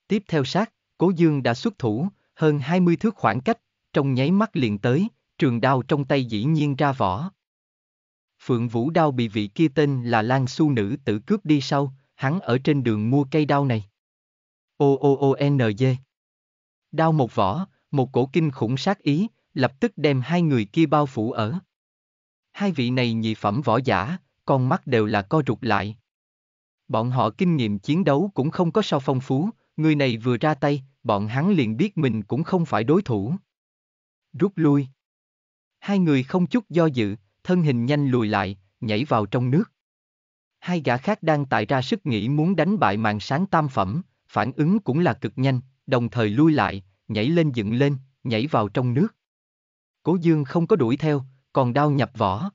Tiếp theo sát, Cố Dương đã xuất thủ, hơn 20 thước khoảng cách, trong nháy mắt liền tới, trường đao trong tay dĩ nhiên ra vỏ. Phượng Vũ đao bị vị kia tên là Lan Su nữ tự cướp đi sau, hắn ở trên đường mua cây đao này. O O O N J. Đao một vỏ, một cổ kinh khủng sát ý, lập tức đem hai người kia bao phủ ở hai vị này nhị phẩm võ giả, con mắt đều là co rụt lại. Bọn họ kinh nghiệm chiến đấu cũng không có sao phong phú, người này vừa ra tay, bọn hắn liền biết mình cũng không phải đối thủ. Rút lui. Hai người không chút do dự, thân hình nhanh lùi lại, nhảy vào trong nước. Hai gã khác đang tại ra sức nghĩ muốn đánh bại mạng sáng tam phẩm, phản ứng cũng là cực nhanh, đồng thời lui lại, nhảy lên dựng lên, nhảy vào trong nước. Cố Dương không có đuổi theo, còn đao nhập vỏ.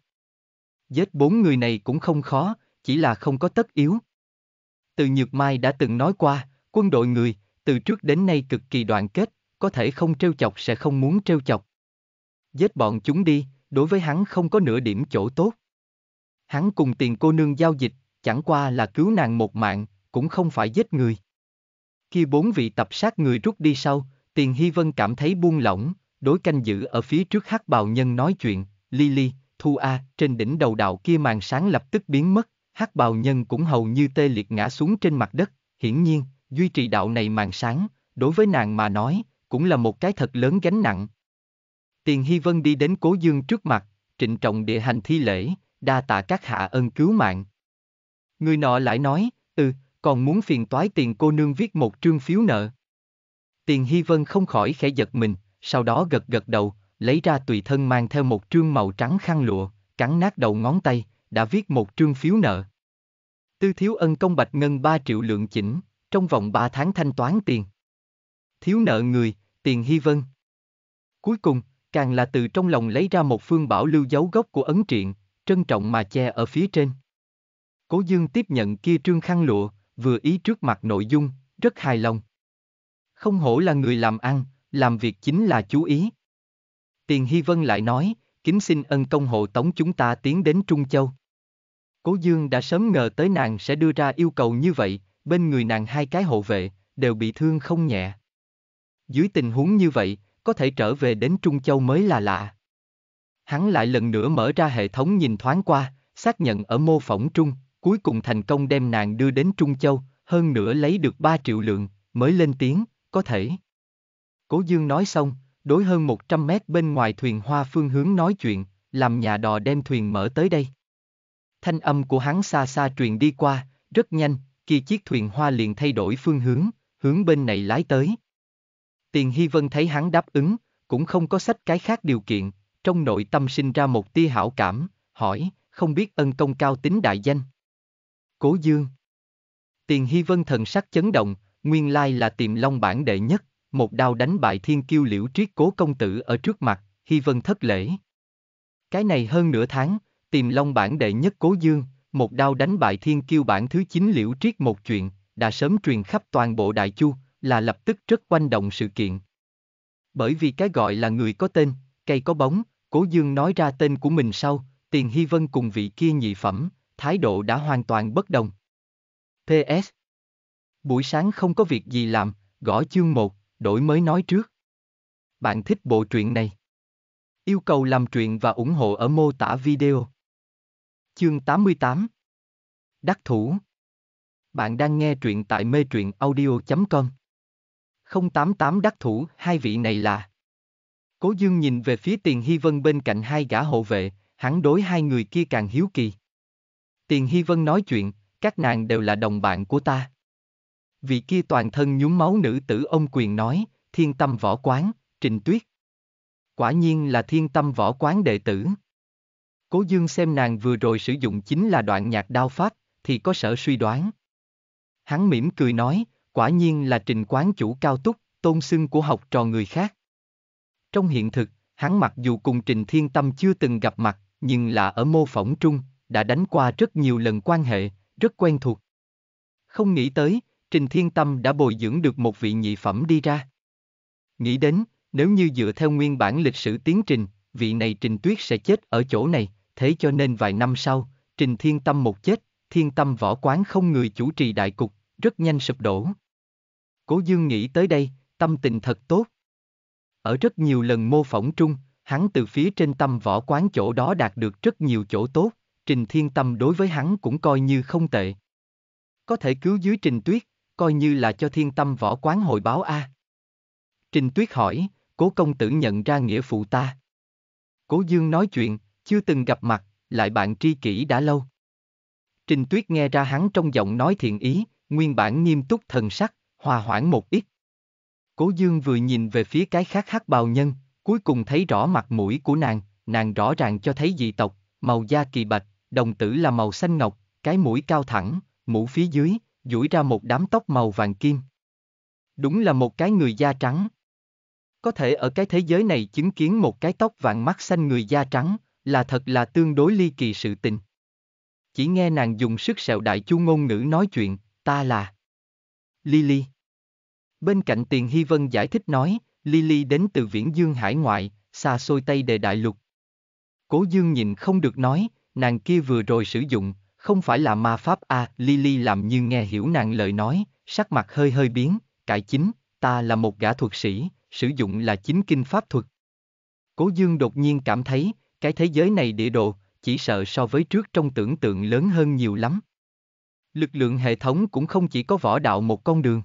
Giết bốn người này cũng không khó, chỉ là không có tất yếu. Từ Nhược Mai đã từng nói qua, quân đội người, từ trước đến nay cực kỳ đoàn kết, có thể không trêu chọc sẽ không muốn trêu chọc. Giết bọn chúng đi, đối với hắn không có nửa điểm chỗ tốt. Hắn cùng tiền cô nương giao dịch, chẳng qua là cứu nàng một mạng, cũng không phải giết người. Khi bốn vị tập sát người rút đi sau, Tiền Hy Vân cảm thấy buông lỏng, đối canh giữ ở phía trước hắc bào nhân nói chuyện, Lily, Thu A, trên đỉnh đầu đạo kia màn sáng lập tức biến mất, hắc bào nhân cũng hầu như tê liệt ngã xuống trên mặt đất, hiển nhiên, duy trì đạo này màn sáng, đối với nàng mà nói, cũng là một cái thật lớn gánh nặng. Tiền Hy Vân đi đến Cố Dương trước mặt, trịnh trọng địa hành thi lễ, đa tạ các hạ ân cứu mạng. Người nọ lại nói, ừ, còn muốn phiền toái tiền cô nương viết một trương phiếu nợ. Tiền Hy Vân không khỏi khẽ giật mình, sau đó gật gật đầu, lấy ra tùy thân mang theo một trương màu trắng khăn lụa, cắn nát đầu ngón tay, đã viết một trương phiếu nợ. Tư thiếu ân công bạch ngân 3 triệu lượng chỉnh, trong vòng 3 tháng thanh toán tiền. Thiếu nợ người, tiền hy vân. Cuối cùng, càng là từ trong lòng lấy ra một phương bảo lưu dấu gốc của ấn triện, trân trọng mà che ở phía trên. Cố Dương tiếp nhận kia trương khăn lụa, vừa ý trước mặt nội dung, rất hài lòng. Không hổ là người làm ăn, làm việc chính là chú ý. Tiền Hy Vân lại nói, kính xin ân công hộ tống chúng ta tiến đến Trung Châu. Cố Dương đã sớm ngờ tới nàng sẽ đưa ra yêu cầu như vậy, bên người nàng hai cái hộ vệ, đều bị thương không nhẹ. Dưới tình huống như vậy, có thể trở về đến Trung Châu mới là lạ. Hắn lại lần nữa mở ra hệ thống nhìn thoáng qua, xác nhận ở mô phỏng Trung, cuối cùng thành công đem nàng đưa đến Trung Châu, hơn nữa lấy được 3 triệu lượng, mới lên tiếng, có thể. Cố Dương nói xong, đối hơn 100 mét bên ngoài thuyền hoa phương hướng nói chuyện, làm nhà đò đem thuyền mở tới đây. Thanh âm của hắn xa xa truyền đi qua, rất nhanh, kia chiếc thuyền hoa liền thay đổi phương hướng, hướng bên này lái tới. Tiền Hy Vân thấy hắn đáp ứng, cũng không có sách cái khác điều kiện, trong nội tâm sinh ra một tia hảo cảm, hỏi, không biết ân công cao tính đại danh. Cố Dương Tiền Hy Vân thần sắc chấn động, nguyên lai là tiềm long bản đệ nhất một đao đánh bại thiên kiêu liễu triết cố công tử ở trước mặt, Hy Vân thất lễ. Cái này hơn nửa tháng, tìm long bản đệ nhất cố dương, một đao đánh bại thiên kiêu bản thứ 9 liễu triết một chuyện, đã sớm truyền khắp toàn bộ đại chu, là lập tức rất quanh động sự kiện. Bởi vì cái gọi là người có tên, cây có bóng, cố dương nói ra tên của mình sau, tiền hy vân cùng vị kia nhị phẩm, thái độ đã hoàn toàn bất đồng. PS Buổi sáng không có việc gì làm, gõ chương một đổi mới nói trước. Bạn thích bộ truyện này? Yêu cầu làm truyện và ủng hộ ở mô tả video. Chương 88 Đắc thủ Bạn đang nghe truyện tại mê truyện audio.com 088 đắc thủ, hai vị này là Cố Dương nhìn về phía Tiền Hy Vân bên cạnh hai gã hộ vệ, hắn đối hai người kia càng hiếu kỳ. Tiền Hy Vân nói chuyện, các nàng đều là đồng bạn của ta vị kia toàn thân nhúm máu nữ tử ông quyền nói, thiên tâm võ quán, trình tuyết. Quả nhiên là thiên tâm võ quán đệ tử. Cố dương xem nàng vừa rồi sử dụng chính là đoạn nhạc đao pháp, thì có sở suy đoán. Hắn mỉm cười nói, quả nhiên là trình quán chủ cao túc, tôn xưng của học trò người khác. Trong hiện thực, hắn mặc dù cùng trình thiên tâm chưa từng gặp mặt, nhưng là ở mô phỏng trung, đã đánh qua rất nhiều lần quan hệ, rất quen thuộc. Không nghĩ tới, Trình Thiên Tâm đã bồi dưỡng được một vị nhị phẩm đi ra. Nghĩ đến, nếu như dựa theo nguyên bản lịch sử tiến trình, vị này Trình Tuyết sẽ chết ở chỗ này, thế cho nên vài năm sau, Trình Thiên Tâm một chết, Thiên Tâm võ quán không người chủ trì đại cục, rất nhanh sụp đổ. Cố Dương nghĩ tới đây, tâm tình thật tốt. Ở rất nhiều lần mô phỏng trung, hắn từ phía trên tâm võ quán chỗ đó đạt được rất nhiều chỗ tốt, Trình Thiên Tâm đối với hắn cũng coi như không tệ. Có thể cứu dưới Trình Tuyết, coi như là cho thiên tâm võ quán hội báo a. À. Trình Tuyết hỏi, cố công tử nhận ra nghĩa phụ ta. Cố Dương nói chuyện, chưa từng gặp mặt, lại bạn tri kỷ đã lâu. Trình Tuyết nghe ra hắn trong giọng nói thiện ý, nguyên bản nghiêm túc thần sắc, hòa hoãn một ít. Cố Dương vừa nhìn về phía cái khác hắc bào nhân, cuối cùng thấy rõ mặt mũi của nàng, nàng rõ ràng cho thấy dị tộc, màu da kỳ bạch, đồng tử là màu xanh ngọc, cái mũi cao thẳng, mũ phía dưới, duỗi ra một đám tóc màu vàng kim. Đúng là một cái người da trắng. Có thể ở cái thế giới này chứng kiến một cái tóc vàng mắt xanh người da trắng, là thật là tương đối ly kỳ sự tình. Chỉ nghe nàng dùng sức sẹo đại chu ngôn ngữ nói chuyện, ta là Lily. Bên cạnh Tiền Hy Vân giải thích nói, Lily đến từ viễn dương hải ngoại, xa xôi Tây Đề Đại Lục. Cố Dương nhìn không được nói, nàng kia vừa rồi sử dụng, không phải là ma pháp à, Lily làm như nghe hiểu nàng lời nói, sắc mặt hơi hơi biến, cải chính, ta là một gã thuật sĩ, sử dụng là chính kinh pháp thuật. Cố Dương đột nhiên cảm thấy, cái thế giới này địa độ, chỉ sợ so với trước trong tưởng tượng lớn hơn nhiều lắm. Lực lượng hệ thống cũng không chỉ có võ đạo một con đường.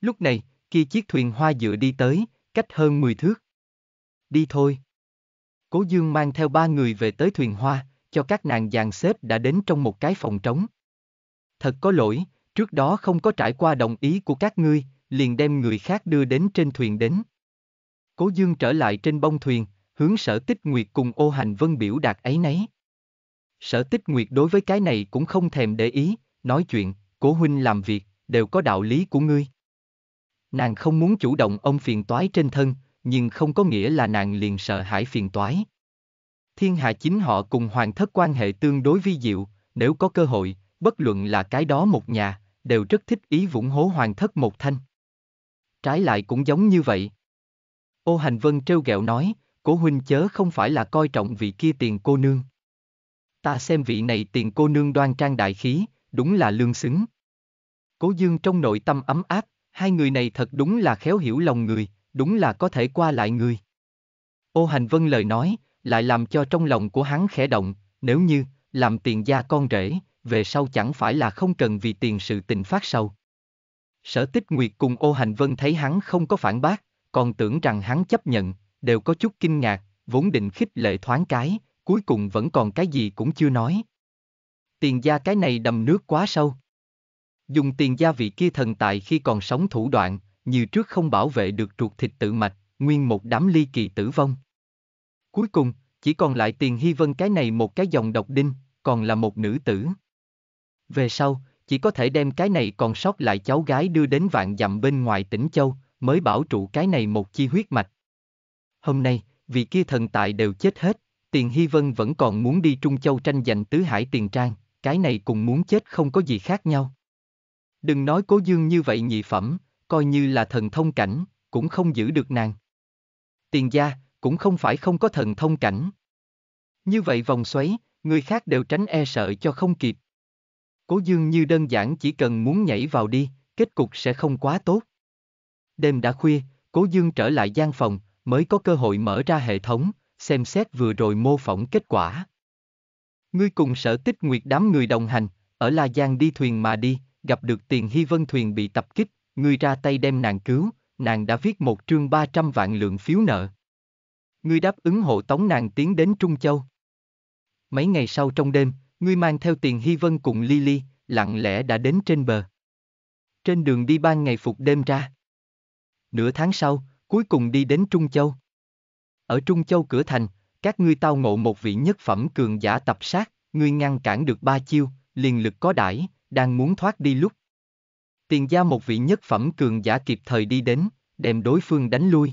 Lúc này, kia chiếc thuyền hoa dựa đi tới, cách hơn mười thước. Đi thôi. Cố Dương mang theo ba người về tới thuyền hoa, cho các nàng dàn xếp đã đến trong một cái phòng trống. Thật có lỗi, trước đó không có trải qua đồng ý của các ngươi, liền đem người khác đưa đến trên thuyền đến. Cố Dương trở lại trên bông thuyền, hướng sở tích nguyệt cùng ô hành vân biểu đạt ấy nấy. Sở tích nguyệt đối với cái này cũng không thèm để ý, nói chuyện, cố huynh làm việc, đều có đạo lý của ngươi. Nàng không muốn chủ động ông phiền toái trên thân, nhưng không có nghĩa là nàng liền sợ hãi phiền toái thiên hạ chính họ cùng hoàng thất quan hệ tương đối vi diệu, nếu có cơ hội, bất luận là cái đó một nhà, đều rất thích ý vũng hố hoàng thất một thanh. Trái lại cũng giống như vậy. Ô Hành Vân trêu ghẹo nói, cố huynh chớ không phải là coi trọng vị kia tiền cô nương. Ta xem vị này tiền cô nương đoan trang đại khí, đúng là lương xứng. Cố Dương trong nội tâm ấm áp, hai người này thật đúng là khéo hiểu lòng người, đúng là có thể qua lại người. Ô Hành Vân lời nói, lại làm cho trong lòng của hắn khẽ động, nếu như, làm tiền gia con rể, về sau chẳng phải là không cần vì tiền sự tình phát sâu. Sở tích nguyệt cùng ô hành vân thấy hắn không có phản bác, còn tưởng rằng hắn chấp nhận, đều có chút kinh ngạc, vốn định khích lệ thoáng cái, cuối cùng vẫn còn cái gì cũng chưa nói. Tiền gia cái này đầm nước quá sâu. Dùng tiền gia vị kia thần tại khi còn sống thủ đoạn, như trước không bảo vệ được ruột thịt tự mạch, nguyên một đám ly kỳ tử vong. Cuối cùng, chỉ còn lại tiền hy vân cái này một cái dòng độc đinh, còn là một nữ tử. Về sau, chỉ có thể đem cái này còn sót lại cháu gái đưa đến vạn dặm bên ngoài tỉnh Châu, mới bảo trụ cái này một chi huyết mạch. Hôm nay, vì kia thần tại đều chết hết, tiền hy vân vẫn còn muốn đi Trung Châu tranh giành tứ hải tiền trang, cái này cùng muốn chết không có gì khác nhau. Đừng nói cố dương như vậy nhị phẩm, coi như là thần thông cảnh, cũng không giữ được nàng. Tiền gia, cũng không phải không có thần thông cảnh. Như vậy vòng xoáy, người khác đều tránh e sợ cho không kịp. Cố dương như đơn giản chỉ cần muốn nhảy vào đi, kết cục sẽ không quá tốt. Đêm đã khuya, cố dương trở lại gian phòng, mới có cơ hội mở ra hệ thống, xem xét vừa rồi mô phỏng kết quả. Ngươi cùng sở tích nguyệt đám người đồng hành, ở La Giang đi thuyền mà đi, gặp được tiền hy vân thuyền bị tập kích, ngươi ra tay đem nàng cứu, nàng đã viết một trương 300 vạn lượng phiếu nợ ngươi đáp ứng hộ tống nàng tiến đến Trung Châu. Mấy ngày sau trong đêm, ngươi mang theo tiền Hy Vân cùng Lily, lặng lẽ đã đến trên bờ. Trên đường đi ban ngày phục đêm ra. Nửa tháng sau, cuối cùng đi đến Trung Châu. Ở Trung Châu cửa thành, các ngươi tao ngộ một vị nhất phẩm cường giả tập sát, ngươi ngăn cản được ba chiêu, liền lực có đãi, đang muốn thoát đi lúc. Tiền gia một vị nhất phẩm cường giả kịp thời đi đến, đem đối phương đánh lui.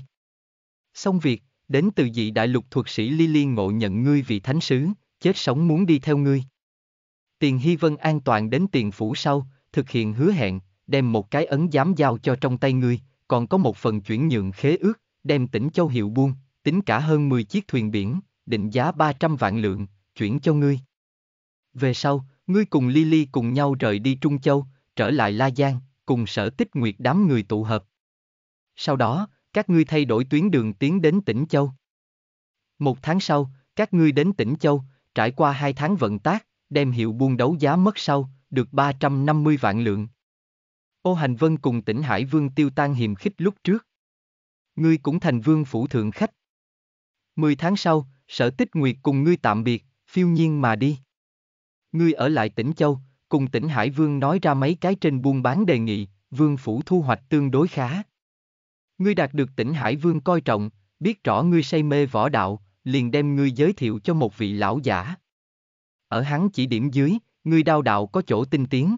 Xong việc, đến từ dị đại lục thuật sĩ Liên ngộ nhận ngươi vì thánh sứ, chết sống muốn đi theo ngươi. Tiền Hy Vân an toàn đến tiền phủ sau, thực hiện hứa hẹn, đem một cái ấn giám giao cho trong tay ngươi, còn có một phần chuyển nhượng khế ước, đem tỉnh Châu Hiệu buông, tính cả hơn 10 chiếc thuyền biển, định giá 300 vạn lượng, chuyển cho ngươi. Về sau, ngươi cùng Lily cùng nhau rời đi Trung Châu, trở lại La Giang, cùng sở tích nguyệt đám người tụ hợp. Sau đó, các ngươi thay đổi tuyến đường tiến đến tỉnh Châu. Một tháng sau, các ngươi đến tỉnh Châu, trải qua hai tháng vận tác, đem hiệu buôn đấu giá mất sau, được 350 vạn lượng. Ô Hành Vân cùng tỉnh Hải Vương tiêu tan hiềm khích lúc trước. Ngươi cũng thành vương phủ thượng khách. Mười tháng sau, sở tích nguyệt cùng ngươi tạm biệt, phiêu nhiên mà đi. Ngươi ở lại tỉnh Châu, cùng tỉnh Hải Vương nói ra mấy cái trên buôn bán đề nghị, vương phủ thu hoạch tương đối khá. Ngươi đạt được tỉnh Hải Vương coi trọng, biết rõ ngươi say mê võ đạo, liền đem ngươi giới thiệu cho một vị lão giả. Ở hắn chỉ điểm dưới, ngươi đao đạo có chỗ tinh tiến.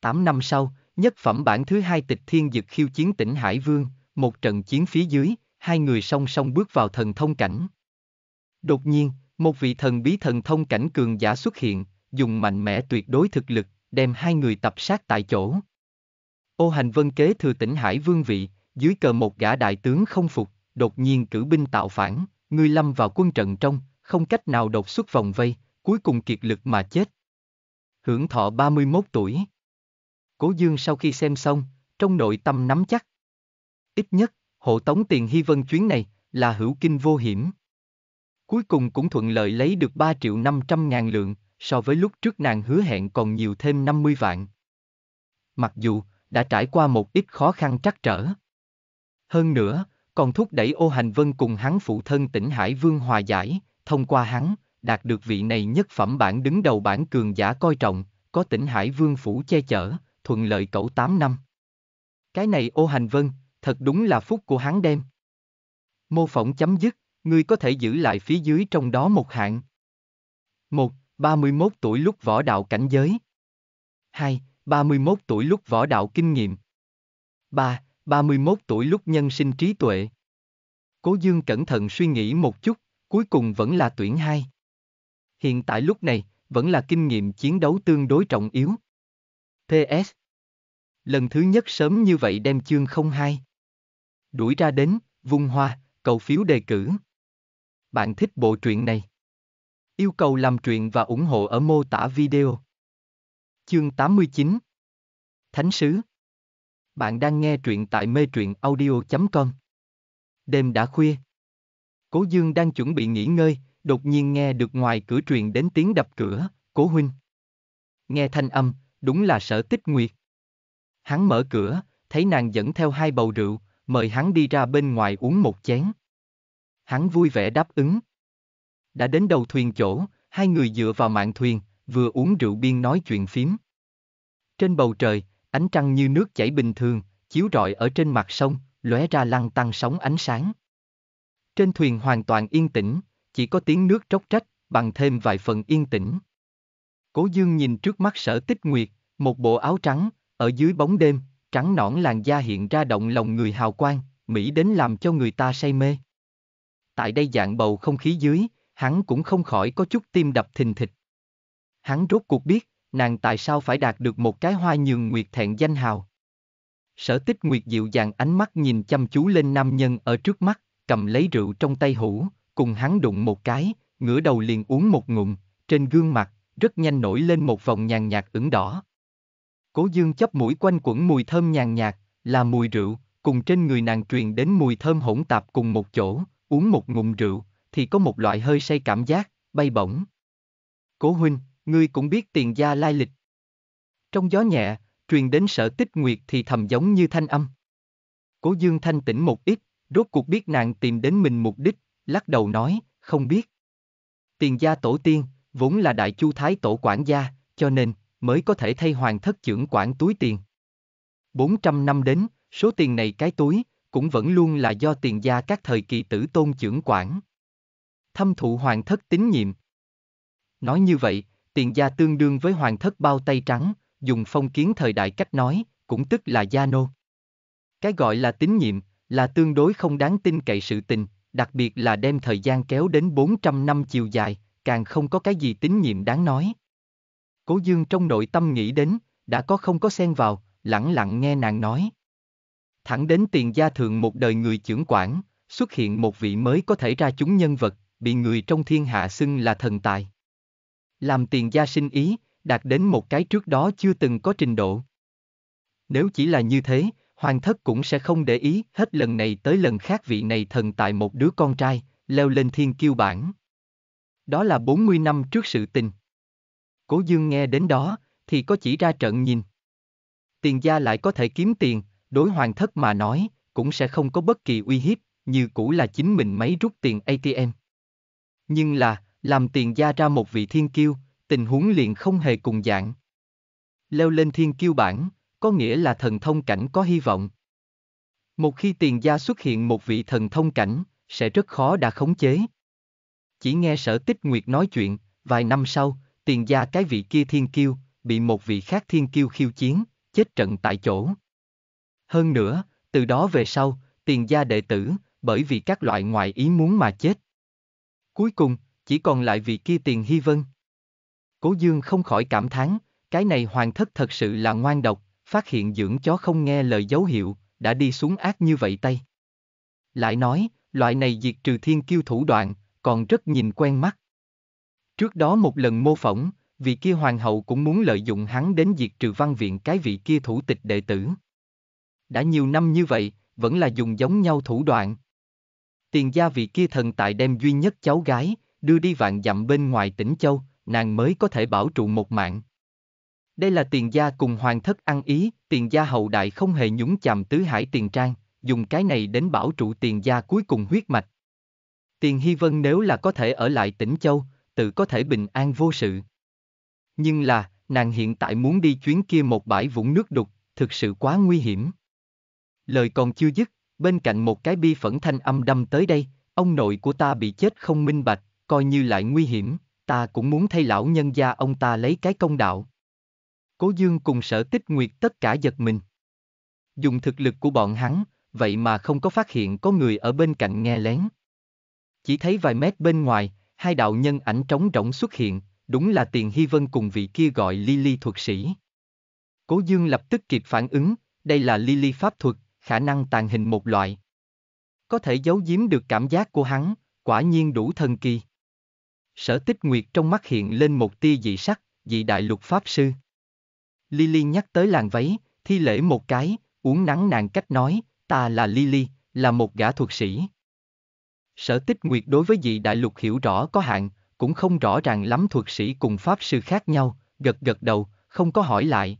Tám năm sau, nhất phẩm bản thứ hai tịch thiên dực khiêu chiến tỉnh Hải Vương, một trận chiến phía dưới, hai người song song bước vào thần thông cảnh. Đột nhiên, một vị thần bí thần thông cảnh cường giả xuất hiện, dùng mạnh mẽ tuyệt đối thực lực, đem hai người tập sát tại chỗ. Ô Hành Vân kế thừa tỉnh Hải Vương vị, dưới cờ một gã đại tướng không phục, đột nhiên cử binh tạo phản, ngươi lâm vào quân trận trong, không cách nào đột xuất vòng vây, cuối cùng kiệt lực mà chết. Hưởng thọ 31 tuổi. Cố Dương sau khi xem xong, trong nội tâm nắm chắc. Ít nhất, hộ tống tiền hy vân chuyến này là hữu kinh vô hiểm. Cuối cùng cũng thuận lợi lấy được 3 triệu 500 ngàn lượng, so với lúc trước nàng hứa hẹn còn nhiều thêm 50 vạn. Mặc dù, đã trải qua một ít khó khăn trắc trở. Hơn nữa, còn thúc đẩy Ô Hành Vân cùng hắn phụ thân tỉnh Hải Vương hòa giải, thông qua hắn, đạt được vị này nhất phẩm bản đứng đầu bản cường giả coi trọng, có tỉnh Hải Vương phủ che chở, thuận lợi cậu 8 năm. Cái này Ô Hành Vân, thật đúng là phúc của hắn đem. Mô phỏng chấm dứt, ngươi có thể giữ lại phía dưới trong đó một hạng. 1. 31 tuổi lúc võ đạo cảnh giới. 2. 31 tuổi lúc võ đạo kinh nghiệm. 3. 31 tuổi lúc nhân sinh trí tuệ. Cố Dương cẩn thận suy nghĩ một chút, cuối cùng vẫn là tuyển hai. Hiện tại lúc này, vẫn là kinh nghiệm chiến đấu tương đối trọng yếu. PS Lần thứ nhất sớm như vậy đem chương 02. Đuổi ra đến, vung hoa, cầu phiếu đề cử. Bạn thích bộ truyện này? Yêu cầu làm truyện và ủng hộ ở mô tả video. Chương 89 Thánh sứ bạn đang nghe truyện tại mê truyện audio.com. Đêm đã khuya. Cố Dương đang chuẩn bị nghỉ ngơi, đột nhiên nghe được ngoài cửa truyền đến tiếng đập cửa, cố huynh. Nghe thanh âm, đúng là sở tích nguyệt. Hắn mở cửa, thấy nàng dẫn theo hai bầu rượu, mời hắn đi ra bên ngoài uống một chén. Hắn vui vẻ đáp ứng. Đã đến đầu thuyền chỗ, hai người dựa vào mạng thuyền, vừa uống rượu biên nói chuyện phím. Trên bầu trời, Ánh trăng như nước chảy bình thường, chiếu rọi ở trên mặt sông, lóe ra lăng tăng sóng ánh sáng. Trên thuyền hoàn toàn yên tĩnh, chỉ có tiếng nước tróc trách, bằng thêm vài phần yên tĩnh. Cố Dương nhìn trước mắt sở tích nguyệt, một bộ áo trắng, ở dưới bóng đêm, trắng nõn làn da hiện ra động lòng người hào quang, Mỹ đến làm cho người ta say mê. Tại đây dạng bầu không khí dưới, hắn cũng không khỏi có chút tim đập thình thịch. Hắn rốt cuộc biết, nàng tại sao phải đạt được một cái hoa nhường nguyệt thẹn danh hào. Sở tích nguyệt dịu dàng ánh mắt nhìn chăm chú lên nam nhân ở trước mắt, cầm lấy rượu trong tay hũ, cùng hắn đụng một cái, ngửa đầu liền uống một ngụm, trên gương mặt, rất nhanh nổi lên một vòng nhàn nhạt ửng đỏ. Cố dương chấp mũi quanh quẩn mùi thơm nhàn nhạt, là mùi rượu, cùng trên người nàng truyền đến mùi thơm hỗn tạp cùng một chỗ, uống một ngụm rượu, thì có một loại hơi say cảm giác, bay bổng. Cố huynh, Ngươi cũng biết tiền gia lai lịch. Trong gió nhẹ, truyền đến sở tích nguyệt thì thầm giống như thanh âm. Cố dương thanh tỉnh một ít, rốt cuộc biết nàng tìm đến mình mục đích, lắc đầu nói, không biết. Tiền gia tổ tiên, vốn là đại chu thái tổ quản gia, cho nên, mới có thể thay hoàng thất trưởng quản túi tiền. 400 năm đến, số tiền này cái túi, cũng vẫn luôn là do tiền gia các thời kỳ tử tôn trưởng quản. Thâm thụ hoàng thất tín nhiệm. Nói như vậy, tiền gia tương đương với hoàng thất bao tay trắng, dùng phong kiến thời đại cách nói, cũng tức là gia nô. Cái gọi là tín nhiệm, là tương đối không đáng tin cậy sự tình, đặc biệt là đem thời gian kéo đến 400 năm chiều dài, càng không có cái gì tín nhiệm đáng nói. Cố Dương trong nội tâm nghĩ đến, đã có không có xen vào, lặng lặng nghe nàng nói. Thẳng đến tiền gia thượng một đời người trưởng quản, xuất hiện một vị mới có thể ra chúng nhân vật, bị người trong thiên hạ xưng là thần tài làm tiền gia sinh ý, đạt đến một cái trước đó chưa từng có trình độ. Nếu chỉ là như thế, hoàng thất cũng sẽ không để ý hết lần này tới lần khác vị này thần tại một đứa con trai, leo lên thiên kiêu bản. Đó là 40 năm trước sự tình. Cố dương nghe đến đó, thì có chỉ ra trận nhìn. Tiền gia lại có thể kiếm tiền, đối hoàng thất mà nói, cũng sẽ không có bất kỳ uy hiếp, như cũ là chính mình mấy rút tiền ATM. Nhưng là, làm tiền gia ra một vị thiên kiêu, tình huống liền không hề cùng dạng. Leo lên thiên kiêu bản, có nghĩa là thần thông cảnh có hy vọng. Một khi tiền gia xuất hiện một vị thần thông cảnh, sẽ rất khó đã khống chế. Chỉ nghe sở tích nguyệt nói chuyện, vài năm sau, tiền gia cái vị kia thiên kiêu, bị một vị khác thiên kiêu khiêu chiến, chết trận tại chỗ. Hơn nữa, từ đó về sau, tiền gia đệ tử, bởi vì các loại ngoại ý muốn mà chết. Cuối cùng, chỉ còn lại vị kia tiền hy vân. Cố dương không khỏi cảm thán, cái này hoàng thất thật sự là ngoan độc, phát hiện dưỡng chó không nghe lời dấu hiệu, đã đi xuống ác như vậy tay. Lại nói, loại này diệt trừ thiên kiêu thủ đoạn, còn rất nhìn quen mắt. Trước đó một lần mô phỏng, vị kia hoàng hậu cũng muốn lợi dụng hắn đến diệt trừ văn viện cái vị kia thủ tịch đệ tử. Đã nhiều năm như vậy, vẫn là dùng giống nhau thủ đoạn. Tiền gia vị kia thần tại đem duy nhất cháu gái, đưa đi vạn dặm bên ngoài tỉnh Châu, nàng mới có thể bảo trụ một mạng. Đây là tiền gia cùng hoàng thất ăn ý, tiền gia hậu đại không hề nhúng chàm tứ hải tiền trang, dùng cái này đến bảo trụ tiền gia cuối cùng huyết mạch. Tiền Hy Vân nếu là có thể ở lại tỉnh Châu, tự có thể bình an vô sự. Nhưng là, nàng hiện tại muốn đi chuyến kia một bãi vũng nước đục, thực sự quá nguy hiểm. Lời còn chưa dứt, bên cạnh một cái bi phẫn thanh âm đâm tới đây, ông nội của ta bị chết không minh bạch, coi như lại nguy hiểm, ta cũng muốn thay lão nhân gia ông ta lấy cái công đạo. Cố Dương cùng sở tích nguyệt tất cả giật mình. Dùng thực lực của bọn hắn, vậy mà không có phát hiện có người ở bên cạnh nghe lén. Chỉ thấy vài mét bên ngoài, hai đạo nhân ảnh trống rỗng xuất hiện, đúng là Tiền Hy Vân cùng vị kia gọi Lily thuật sĩ. Cố Dương lập tức kịp phản ứng, đây là Lily pháp thuật, khả năng tàn hình một loại. Có thể giấu giếm được cảm giác của hắn, quả nhiên đủ thần kỳ. Sở tích nguyệt trong mắt hiện lên một tia dị sắc, dị đại luật pháp sư. Lily nhắc tới làng váy, thi lễ một cái, uống nắng nàng cách nói, ta là Lily, là một gã thuật sĩ. Sở tích nguyệt đối với dị đại lục hiểu rõ có hạn, cũng không rõ ràng lắm thuật sĩ cùng pháp sư khác nhau, gật gật đầu, không có hỏi lại.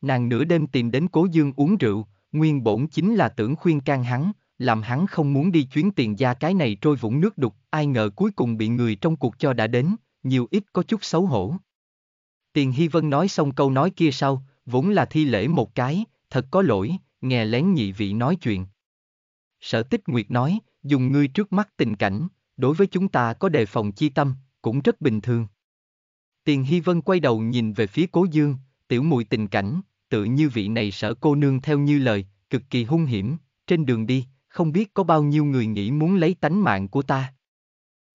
Nàng nửa đêm tìm đến cố dương uống rượu, nguyên bổn chính là tưởng khuyên can hắn, làm hắn không muốn đi chuyến tiền gia cái này trôi vũng nước đục, ai ngờ cuối cùng bị người trong cuộc cho đã đến, nhiều ít có chút xấu hổ. Tiền Hy Vân nói xong câu nói kia sau, vốn là thi lễ một cái, thật có lỗi, nghe lén nhị vị nói chuyện. Sở Tích Nguyệt nói, dùng ngươi trước mắt tình cảnh, đối với chúng ta có đề phòng chi tâm, cũng rất bình thường. Tiền Hy Vân quay đầu nhìn về phía Cố Dương, tiểu mùi tình cảnh, tự như vị này sở cô nương theo như lời, cực kỳ hung hiểm, trên đường đi, không biết có bao nhiêu người nghĩ muốn lấy tánh mạng của ta.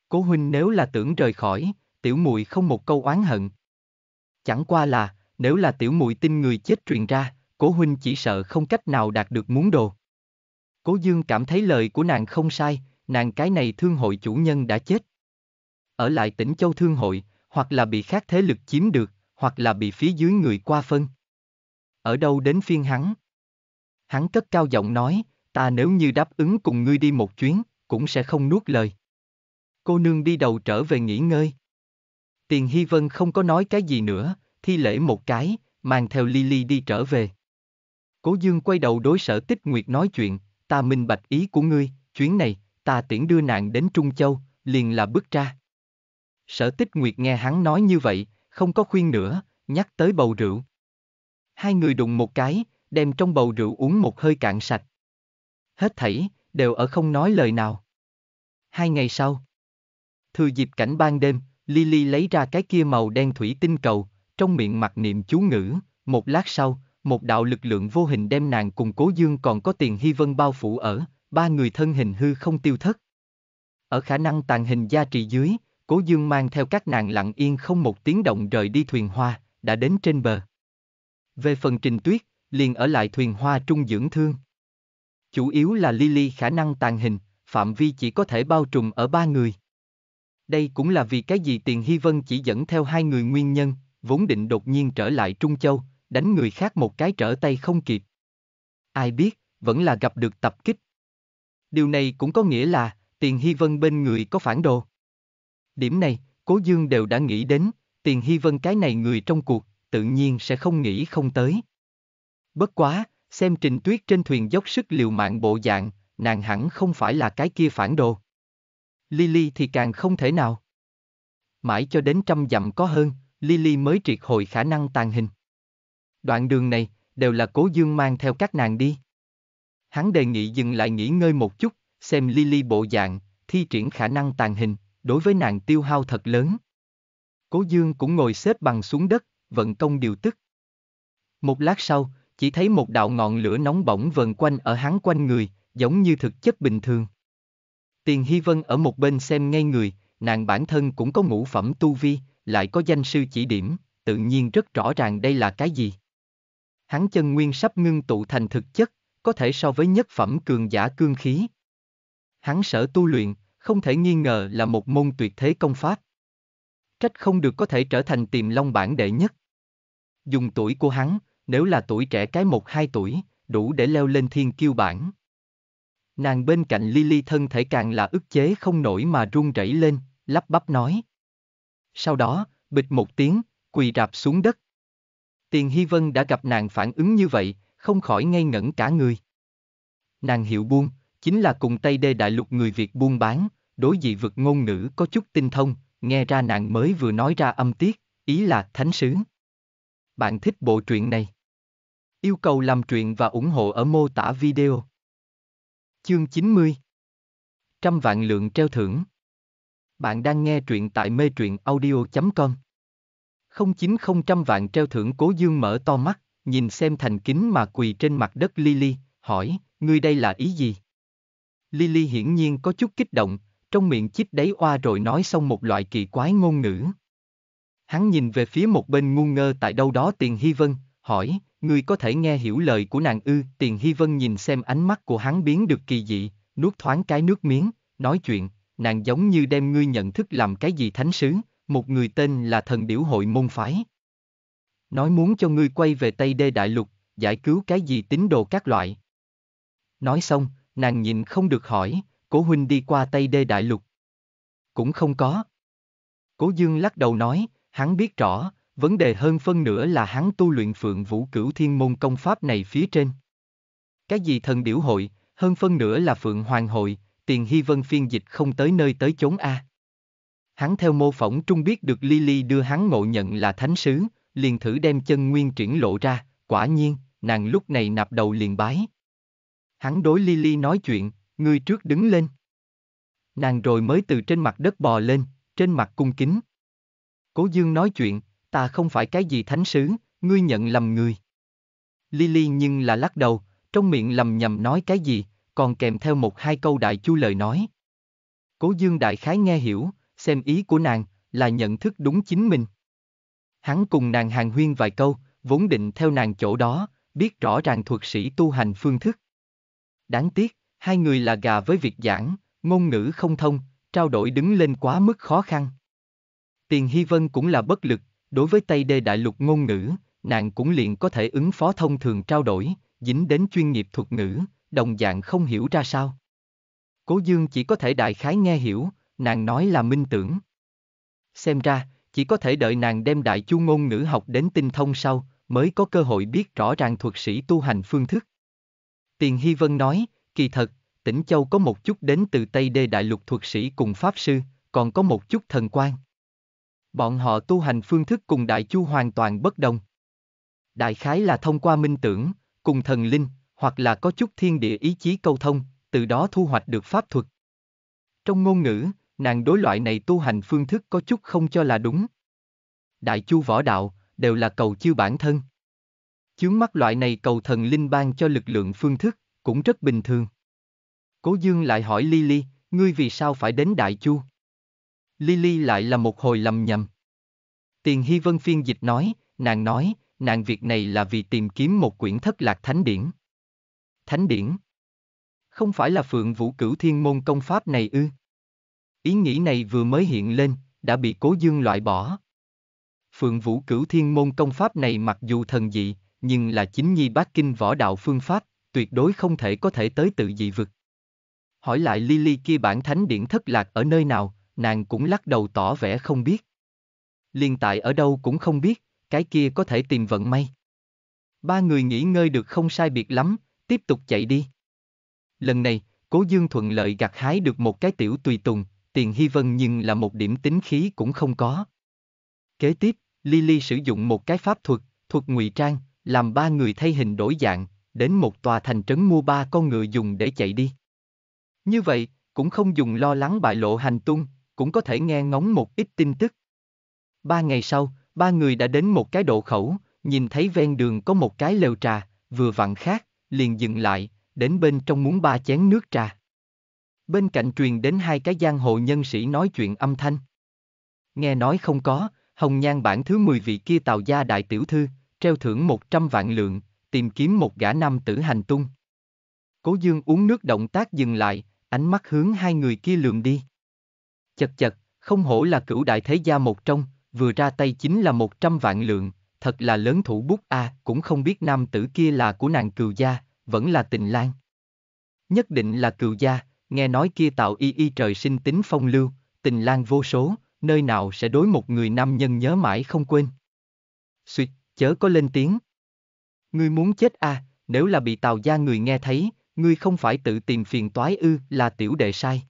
Cố huynh nếu là tưởng rời khỏi, tiểu muội không một câu oán hận. Chẳng qua là, nếu là tiểu muội tin người chết truyền ra, cố huynh chỉ sợ không cách nào đạt được muốn đồ. Cố Dương cảm thấy lời của nàng không sai, nàng cái này thương hội chủ nhân đã chết. Ở lại tỉnh Châu thương hội, hoặc là bị khác thế lực chiếm được, hoặc là bị phía dưới người qua phân. Ở đâu đến phiên hắn? Hắn cất cao giọng nói, ta nếu như đáp ứng cùng ngươi đi một chuyến, cũng sẽ không nuốt lời. Cô nương đi đầu trở về nghỉ ngơi. Tiền Hy Vân không có nói cái gì nữa, thi lễ một cái, mang theo Lily đi trở về. Cố Dương quay đầu đối sở tích nguyệt nói chuyện, ta minh bạch ý của ngươi, chuyến này, ta tiễn đưa nạn đến Trung Châu, liền là bước ra. Sở tích nguyệt nghe hắn nói như vậy, không có khuyên nữa, nhắc tới bầu rượu. Hai người đụng một cái, đem trong bầu rượu uống một hơi cạn sạch, hết thảy, đều ở không nói lời nào. Hai ngày sau, thừa dịp cảnh ban đêm, Lily lấy ra cái kia màu đen thủy tinh cầu, trong miệng mặc niệm chú ngữ, một lát sau, một đạo lực lượng vô hình đem nàng cùng cố dương còn có tiền hy vân bao phủ ở, ba người thân hình hư không tiêu thất. Ở khả năng tàn hình gia trì dưới, cố dương mang theo các nàng lặng yên không một tiếng động rời đi thuyền hoa, đã đến trên bờ. Về phần trình tuyết, liền ở lại thuyền hoa trung dưỡng thương. Chủ yếu là Lily khả năng tàn hình, phạm vi chỉ có thể bao trùm ở ba người. Đây cũng là vì cái gì Tiền Hy Vân chỉ dẫn theo hai người nguyên nhân, vốn định đột nhiên trở lại Trung Châu, đánh người khác một cái trở tay không kịp. Ai biết, vẫn là gặp được tập kích. Điều này cũng có nghĩa là, Tiền Hy Vân bên người có phản đồ. Điểm này, Cố Dương đều đã nghĩ đến, Tiền Hy Vân cái này người trong cuộc, tự nhiên sẽ không nghĩ không tới. Bất quá, xem trình tuyết trên thuyền dốc sức liều mạng bộ dạng, nàng hẳn không phải là cái kia phản đồ. Lily thì càng không thể nào. Mãi cho đến trăm dặm có hơn, Lily mới triệt hồi khả năng tàn hình. Đoạn đường này, đều là cố dương mang theo các nàng đi. Hắn đề nghị dừng lại nghỉ ngơi một chút, xem Lily bộ dạng, thi triển khả năng tàn hình, đối với nàng tiêu hao thật lớn. Cố dương cũng ngồi xếp bằng xuống đất, vận công điều tức. Một lát sau, chỉ thấy một đạo ngọn lửa nóng bỏng vần quanh ở hắn quanh người, giống như thực chất bình thường. Tiền Hy Vân ở một bên xem ngay người, nàng bản thân cũng có ngũ phẩm tu vi, lại có danh sư chỉ điểm, tự nhiên rất rõ ràng đây là cái gì. Hắn chân nguyên sắp ngưng tụ thành thực chất, có thể so với nhất phẩm cường giả cương khí. Hắn sở tu luyện, không thể nghi ngờ là một môn tuyệt thế công pháp. Trách không được có thể trở thành tiềm long bản đệ nhất. Dùng tuổi của hắn, nếu là tuổi trẻ cái một hai tuổi, đủ để leo lên thiên kiêu bản. Nàng bên cạnh Lily thân thể càng là ức chế không nổi mà run rẩy lên, lắp bắp nói. Sau đó, bịch một tiếng, quỳ rạp xuống đất. Tiền Hy Vân đã gặp nàng phản ứng như vậy, không khỏi ngây ngẩn cả người. Nàng hiểu buông chính là cùng Tây Đê Đại Lục người Việt buôn bán, đối dị vực ngôn ngữ có chút tinh thông, nghe ra nàng mới vừa nói ra âm tiết, ý là thánh sứ. Bạn thích bộ truyện này? Yêu cầu làm truyện và ủng hộ ở mô tả video. Chương 90 Trăm vạn lượng treo thưởng Bạn đang nghe truyện tại mê truyện audio.com 090 trăm vạn treo thưởng cố dương mở to mắt, nhìn xem thành kính mà quỳ trên mặt đất Lily, hỏi, ngươi đây là ý gì? Lily hiển nhiên có chút kích động, trong miệng chích đáy oa rồi nói xong một loại kỳ quái ngôn ngữ. Hắn nhìn về phía một bên ngu ngơ tại đâu đó Tiền Hy Vân, hỏi, Ngươi có thể nghe hiểu lời của nàng ư, Tiền Hy Vân nhìn xem ánh mắt của hắn biến được kỳ dị, nuốt thoáng cái nước miếng, nói chuyện, nàng giống như đem ngươi nhận thức làm cái gì thánh sứ, một người tên là thần điểu hội môn phái. Nói muốn cho ngươi quay về Tây Đê Đại Lục, giải cứu cái gì tín đồ các loại. Nói xong, nàng nhìn không được hỏi, cố huynh đi qua Tây Đê Đại Lục. Cũng không có. Cố Dương lắc đầu nói, hắn biết rõ, Vấn đề hơn phân nửa là hắn tu luyện phượng vũ cửu thiên môn công pháp này phía trên. Cái gì thần điểu hội, hơn phân nửa là phượng hoàng hội, tiền hy vân phiên dịch không tới nơi tới chốn A. Hắn theo mô phỏng trung biết được Lily đưa hắn ngộ nhận là thánh sứ, liền thử đem chân nguyên triển lộ ra, quả nhiên, nàng lúc này nạp đầu liền bái. Hắn đối Lily nói chuyện, ngươi trước đứng lên. Nàng rồi mới từ trên mặt đất bò lên, trên mặt cung kính. Cố Dương nói chuyện, ta không phải cái gì thánh sứ, ngươi nhận lầm người. Lily nhưng là lắc đầu, trong miệng lầm nhầm nói cái gì, còn kèm theo một hai câu đại chu lời nói. Cố dương đại khái nghe hiểu, xem ý của nàng, là nhận thức đúng chính mình. Hắn cùng nàng hàng huyên vài câu, vốn định theo nàng chỗ đó, biết rõ ràng thuật sĩ tu hành phương thức. Đáng tiếc, hai người là gà với việc giảng, ngôn ngữ không thông, trao đổi đứng lên quá mức khó khăn. Tiền Hy Vân cũng là bất lực Đối với Tây Đê Đại Lục ngôn ngữ, nàng cũng liền có thể ứng phó thông thường trao đổi, dính đến chuyên nghiệp thuật ngữ, đồng dạng không hiểu ra sao. Cố Dương chỉ có thể đại khái nghe hiểu, nàng nói là minh tưởng. Xem ra, chỉ có thể đợi nàng đem đại chu ngôn ngữ học đến tinh thông sau, mới có cơ hội biết rõ ràng thuật sĩ tu hành phương thức. Tiền Hy Vân nói, kỳ thật, tỉnh Châu có một chút đến từ Tây Đê Đại Lục thuật sĩ cùng Pháp Sư, còn có một chút thần quan. Bọn họ tu hành phương thức cùng Đại Chu hoàn toàn bất đồng. Đại khái là thông qua minh tưởng, cùng thần linh, hoặc là có chút thiên địa ý chí câu thông, từ đó thu hoạch được pháp thuật. Trong ngôn ngữ, nàng đối loại này tu hành phương thức có chút không cho là đúng. Đại Chu võ đạo, đều là cầu chiêu bản thân. Chướng mắt loại này cầu thần linh ban cho lực lượng phương thức, cũng rất bình thường. Cố Dương lại hỏi Lily, ngươi vì sao phải đến Đại Chu? Lily lại là một hồi lầm nhầm. Tiền Hy Vân phiên dịch nói, nàng nói, nàng việc này là vì tìm kiếm một quyển thất lạc thánh điển. Thánh điển? Không phải là phượng vũ cửu thiên môn công pháp này ư? Ý nghĩ này vừa mới hiện lên, đã bị cố dương loại bỏ. Phượng vũ cửu thiên môn công pháp này mặc dù thần dị, nhưng là chính nhi Bát kinh võ đạo phương pháp, tuyệt đối không thể có thể tới tự dị vực. Hỏi lại Lily kia bản thánh điển thất lạc ở nơi nào, nàng cũng lắc đầu tỏ vẻ không biết. Liên tại ở đâu cũng không biết, cái kia có thể tìm vận may. Ba người nghỉ ngơi được không sai biệt lắm, tiếp tục chạy đi. Lần này, Cố Dương thuận lợi gặt hái được một cái tiểu tùy tùng, tiền hy vân nhưng là một điểm tính khí cũng không có. Kế tiếp, Lily sử dụng một cái pháp thuật, thuật ngụy trang, làm ba người thay hình đổi dạng, đến một tòa thành trấn mua ba con ngựa dùng để chạy đi. Như vậy, cũng không dùng lo lắng bại lộ hành tung, cũng có thể nghe ngóng một ít tin tức. Ba ngày sau, ba người đã đến một cái độ khẩu, nhìn thấy ven đường có một cái lều trà, vừa vặn khác, liền dừng lại, đến bên trong muốn ba chén nước trà. Bên cạnh truyền đến hai cái giang hồ nhân sĩ nói chuyện âm thanh. Nghe nói không có, hồng nhan bản thứ 10 vị kia tào gia đại tiểu thư, treo thưởng 100 vạn lượng, tìm kiếm một gã nam tử hành tung. Cố Dương uống nước động tác dừng lại, ánh mắt hướng hai người kia lườm đi. Chật chật, không hổ là cửu đại thế gia một trong, vừa ra tay chính là một trăm vạn lượng, thật là lớn thủ bút a, à, cũng không biết nam tử kia là của nàng cừu gia, vẫn là tình lang, Nhất định là cừu gia, nghe nói kia tạo y y trời sinh tính phong lưu, tình lang vô số, nơi nào sẽ đối một người nam nhân nhớ mãi không quên. Xuyệt, chớ có lên tiếng. Ngươi muốn chết a, à, nếu là bị tào gia người nghe thấy, ngươi không phải tự tìm phiền toái ư, là tiểu đệ sai.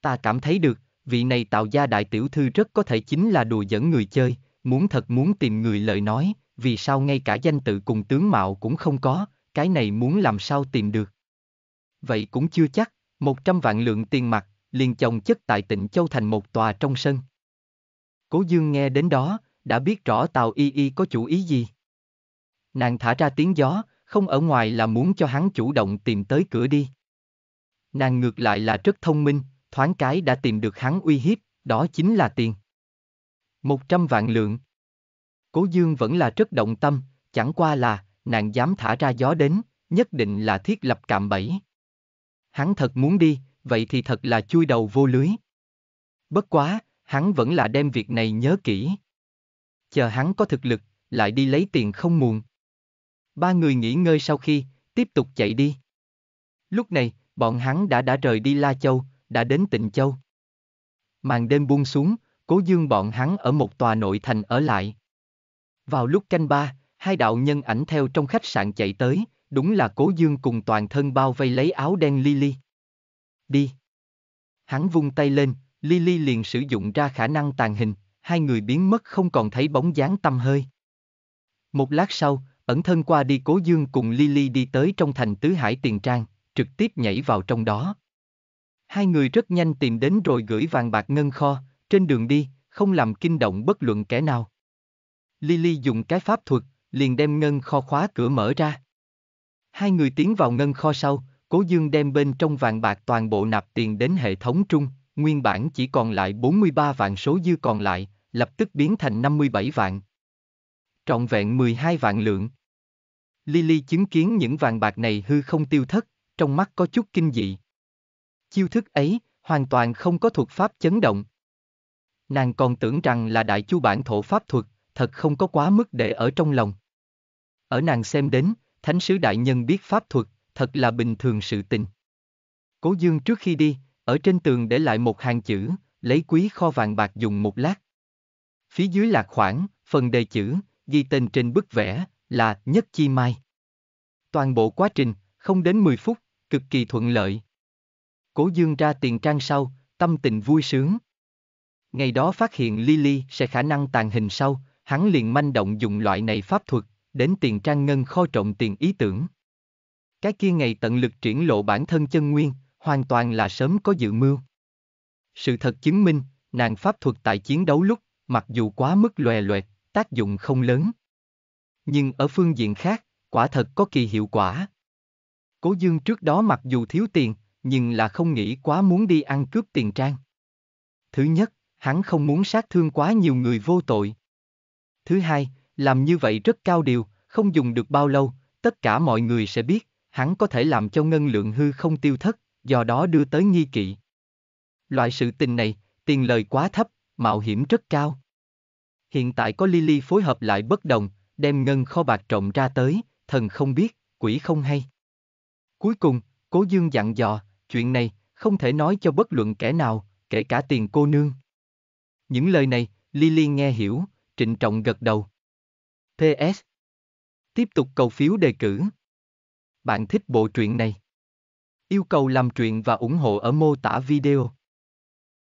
Ta cảm thấy được, vị này tạo gia đại tiểu thư rất có thể chính là đùa dẫn người chơi, muốn thật muốn tìm người lợi nói, vì sao ngay cả danh tự cùng tướng mạo cũng không có, cái này muốn làm sao tìm được. Vậy cũng chưa chắc, 100 vạn lượng tiền mặt, liền chồng chất tại tỉnh Châu thành một tòa trong sân. Cố Dương nghe đến đó, đã biết rõ Tào Y Y có chủ ý gì. Nàng thả ra tiếng gió, không ở ngoài là muốn cho hắn chủ động tìm tới cửa đi. Nàng ngược lại là rất thông minh, thoáng cái đã tìm được hắn uy hiếp, đó chính là tiền. Một trăm vạn lượng. Cố Dương vẫn là rất động tâm, chẳng qua là, nàng dám thả ra gió đến, nhất định là thiết lập cạm bẫy. Hắn thật muốn đi, vậy thì thật là chui đầu vô lưới. Bất quá, hắn vẫn là đem việc này nhớ kỹ. Chờ hắn có thực lực, lại đi lấy tiền không muộn. Ba người nghỉ ngơi sau khi, tiếp tục chạy đi. Lúc này, bọn hắn đã đã rời đi La Châu, đã đến tịnh châu. Màn đêm buông xuống, cố dương bọn hắn ở một tòa nội thành ở lại. Vào lúc canh ba, hai đạo nhân ảnh theo trong khách sạn chạy tới, đúng là cố dương cùng toàn thân bao vây lấy áo đen Lily. Đi. Hắn vung tay lên, Lily liền sử dụng ra khả năng tàn hình, hai người biến mất không còn thấy bóng dáng tâm hơi. Một lát sau, ẩn thân qua đi cố dương cùng Lily đi tới trong thành tứ hải tiền trang, trực tiếp nhảy vào trong đó. Hai người rất nhanh tìm đến rồi gửi vàng bạc ngân kho, trên đường đi, không làm kinh động bất luận kẻ nào. Lily dùng cái pháp thuật, liền đem ngân kho khóa cửa mở ra. Hai người tiến vào ngân kho sau, Cố Dương đem bên trong vàng bạc toàn bộ nạp tiền đến hệ thống trung, nguyên bản chỉ còn lại 43 vạn số dư còn lại, lập tức biến thành 57 vạn. Trọn vẹn 12 vạn lượng. Lily chứng kiến những vàng bạc này hư không tiêu thất, trong mắt có chút kinh dị. Chiêu thức ấy, hoàn toàn không có thuật pháp chấn động. Nàng còn tưởng rằng là đại chu bản thổ pháp thuật, thật không có quá mức để ở trong lòng. Ở nàng xem đến, thánh sứ đại nhân biết pháp thuật, thật là bình thường sự tình. Cố dương trước khi đi, ở trên tường để lại một hàng chữ, lấy quý kho vàng bạc dùng một lát. Phía dưới là khoảng, phần đề chữ, ghi tên trên bức vẽ, là Nhất Chi Mai. Toàn bộ quá trình, không đến 10 phút, cực kỳ thuận lợi. Cố dương ra tiền trang sau, tâm tình vui sướng. Ngày đó phát hiện Lily sẽ khả năng tàn hình sau, hắn liền manh động dùng loại này pháp thuật, đến tiền trang ngân kho trộm tiền ý tưởng. Cái kia ngày tận lực triển lộ bản thân chân nguyên, hoàn toàn là sớm có dự mưu. Sự thật chứng minh, nàng pháp thuật tại chiến đấu lúc, mặc dù quá mức lòe loẹt, tác dụng không lớn. Nhưng ở phương diện khác, quả thật có kỳ hiệu quả. Cố Dương trước đó mặc dù thiếu tiền, nhưng là không nghĩ quá muốn đi ăn cướp tiền trang. Thứ nhất, hắn không muốn sát thương quá nhiều người vô tội. Thứ hai, làm như vậy rất cao điều, không dùng được bao lâu, tất cả mọi người sẽ biết, hắn có thể làm cho ngân lượng hư không tiêu thất, do đó đưa tới nghi kỵ. Loại sự tình này, tiền lời quá thấp, mạo hiểm rất cao. Hiện tại có Lily phối hợp lại bất đồng, đem ngân kho bạc trộm ra tới, thần không biết, quỷ không hay. Cuối cùng, Cố Dương dặn dò, chuyện này không thể nói cho bất luận kẻ nào, kể cả tiền cô nương. Những lời này, Lily nghe hiểu, trịnh trọng gật đầu. PS. Tiếp tục cầu phiếu đề cử. Bạn thích bộ truyện này? Yêu cầu làm truyện và ủng hộ ở mô tả video.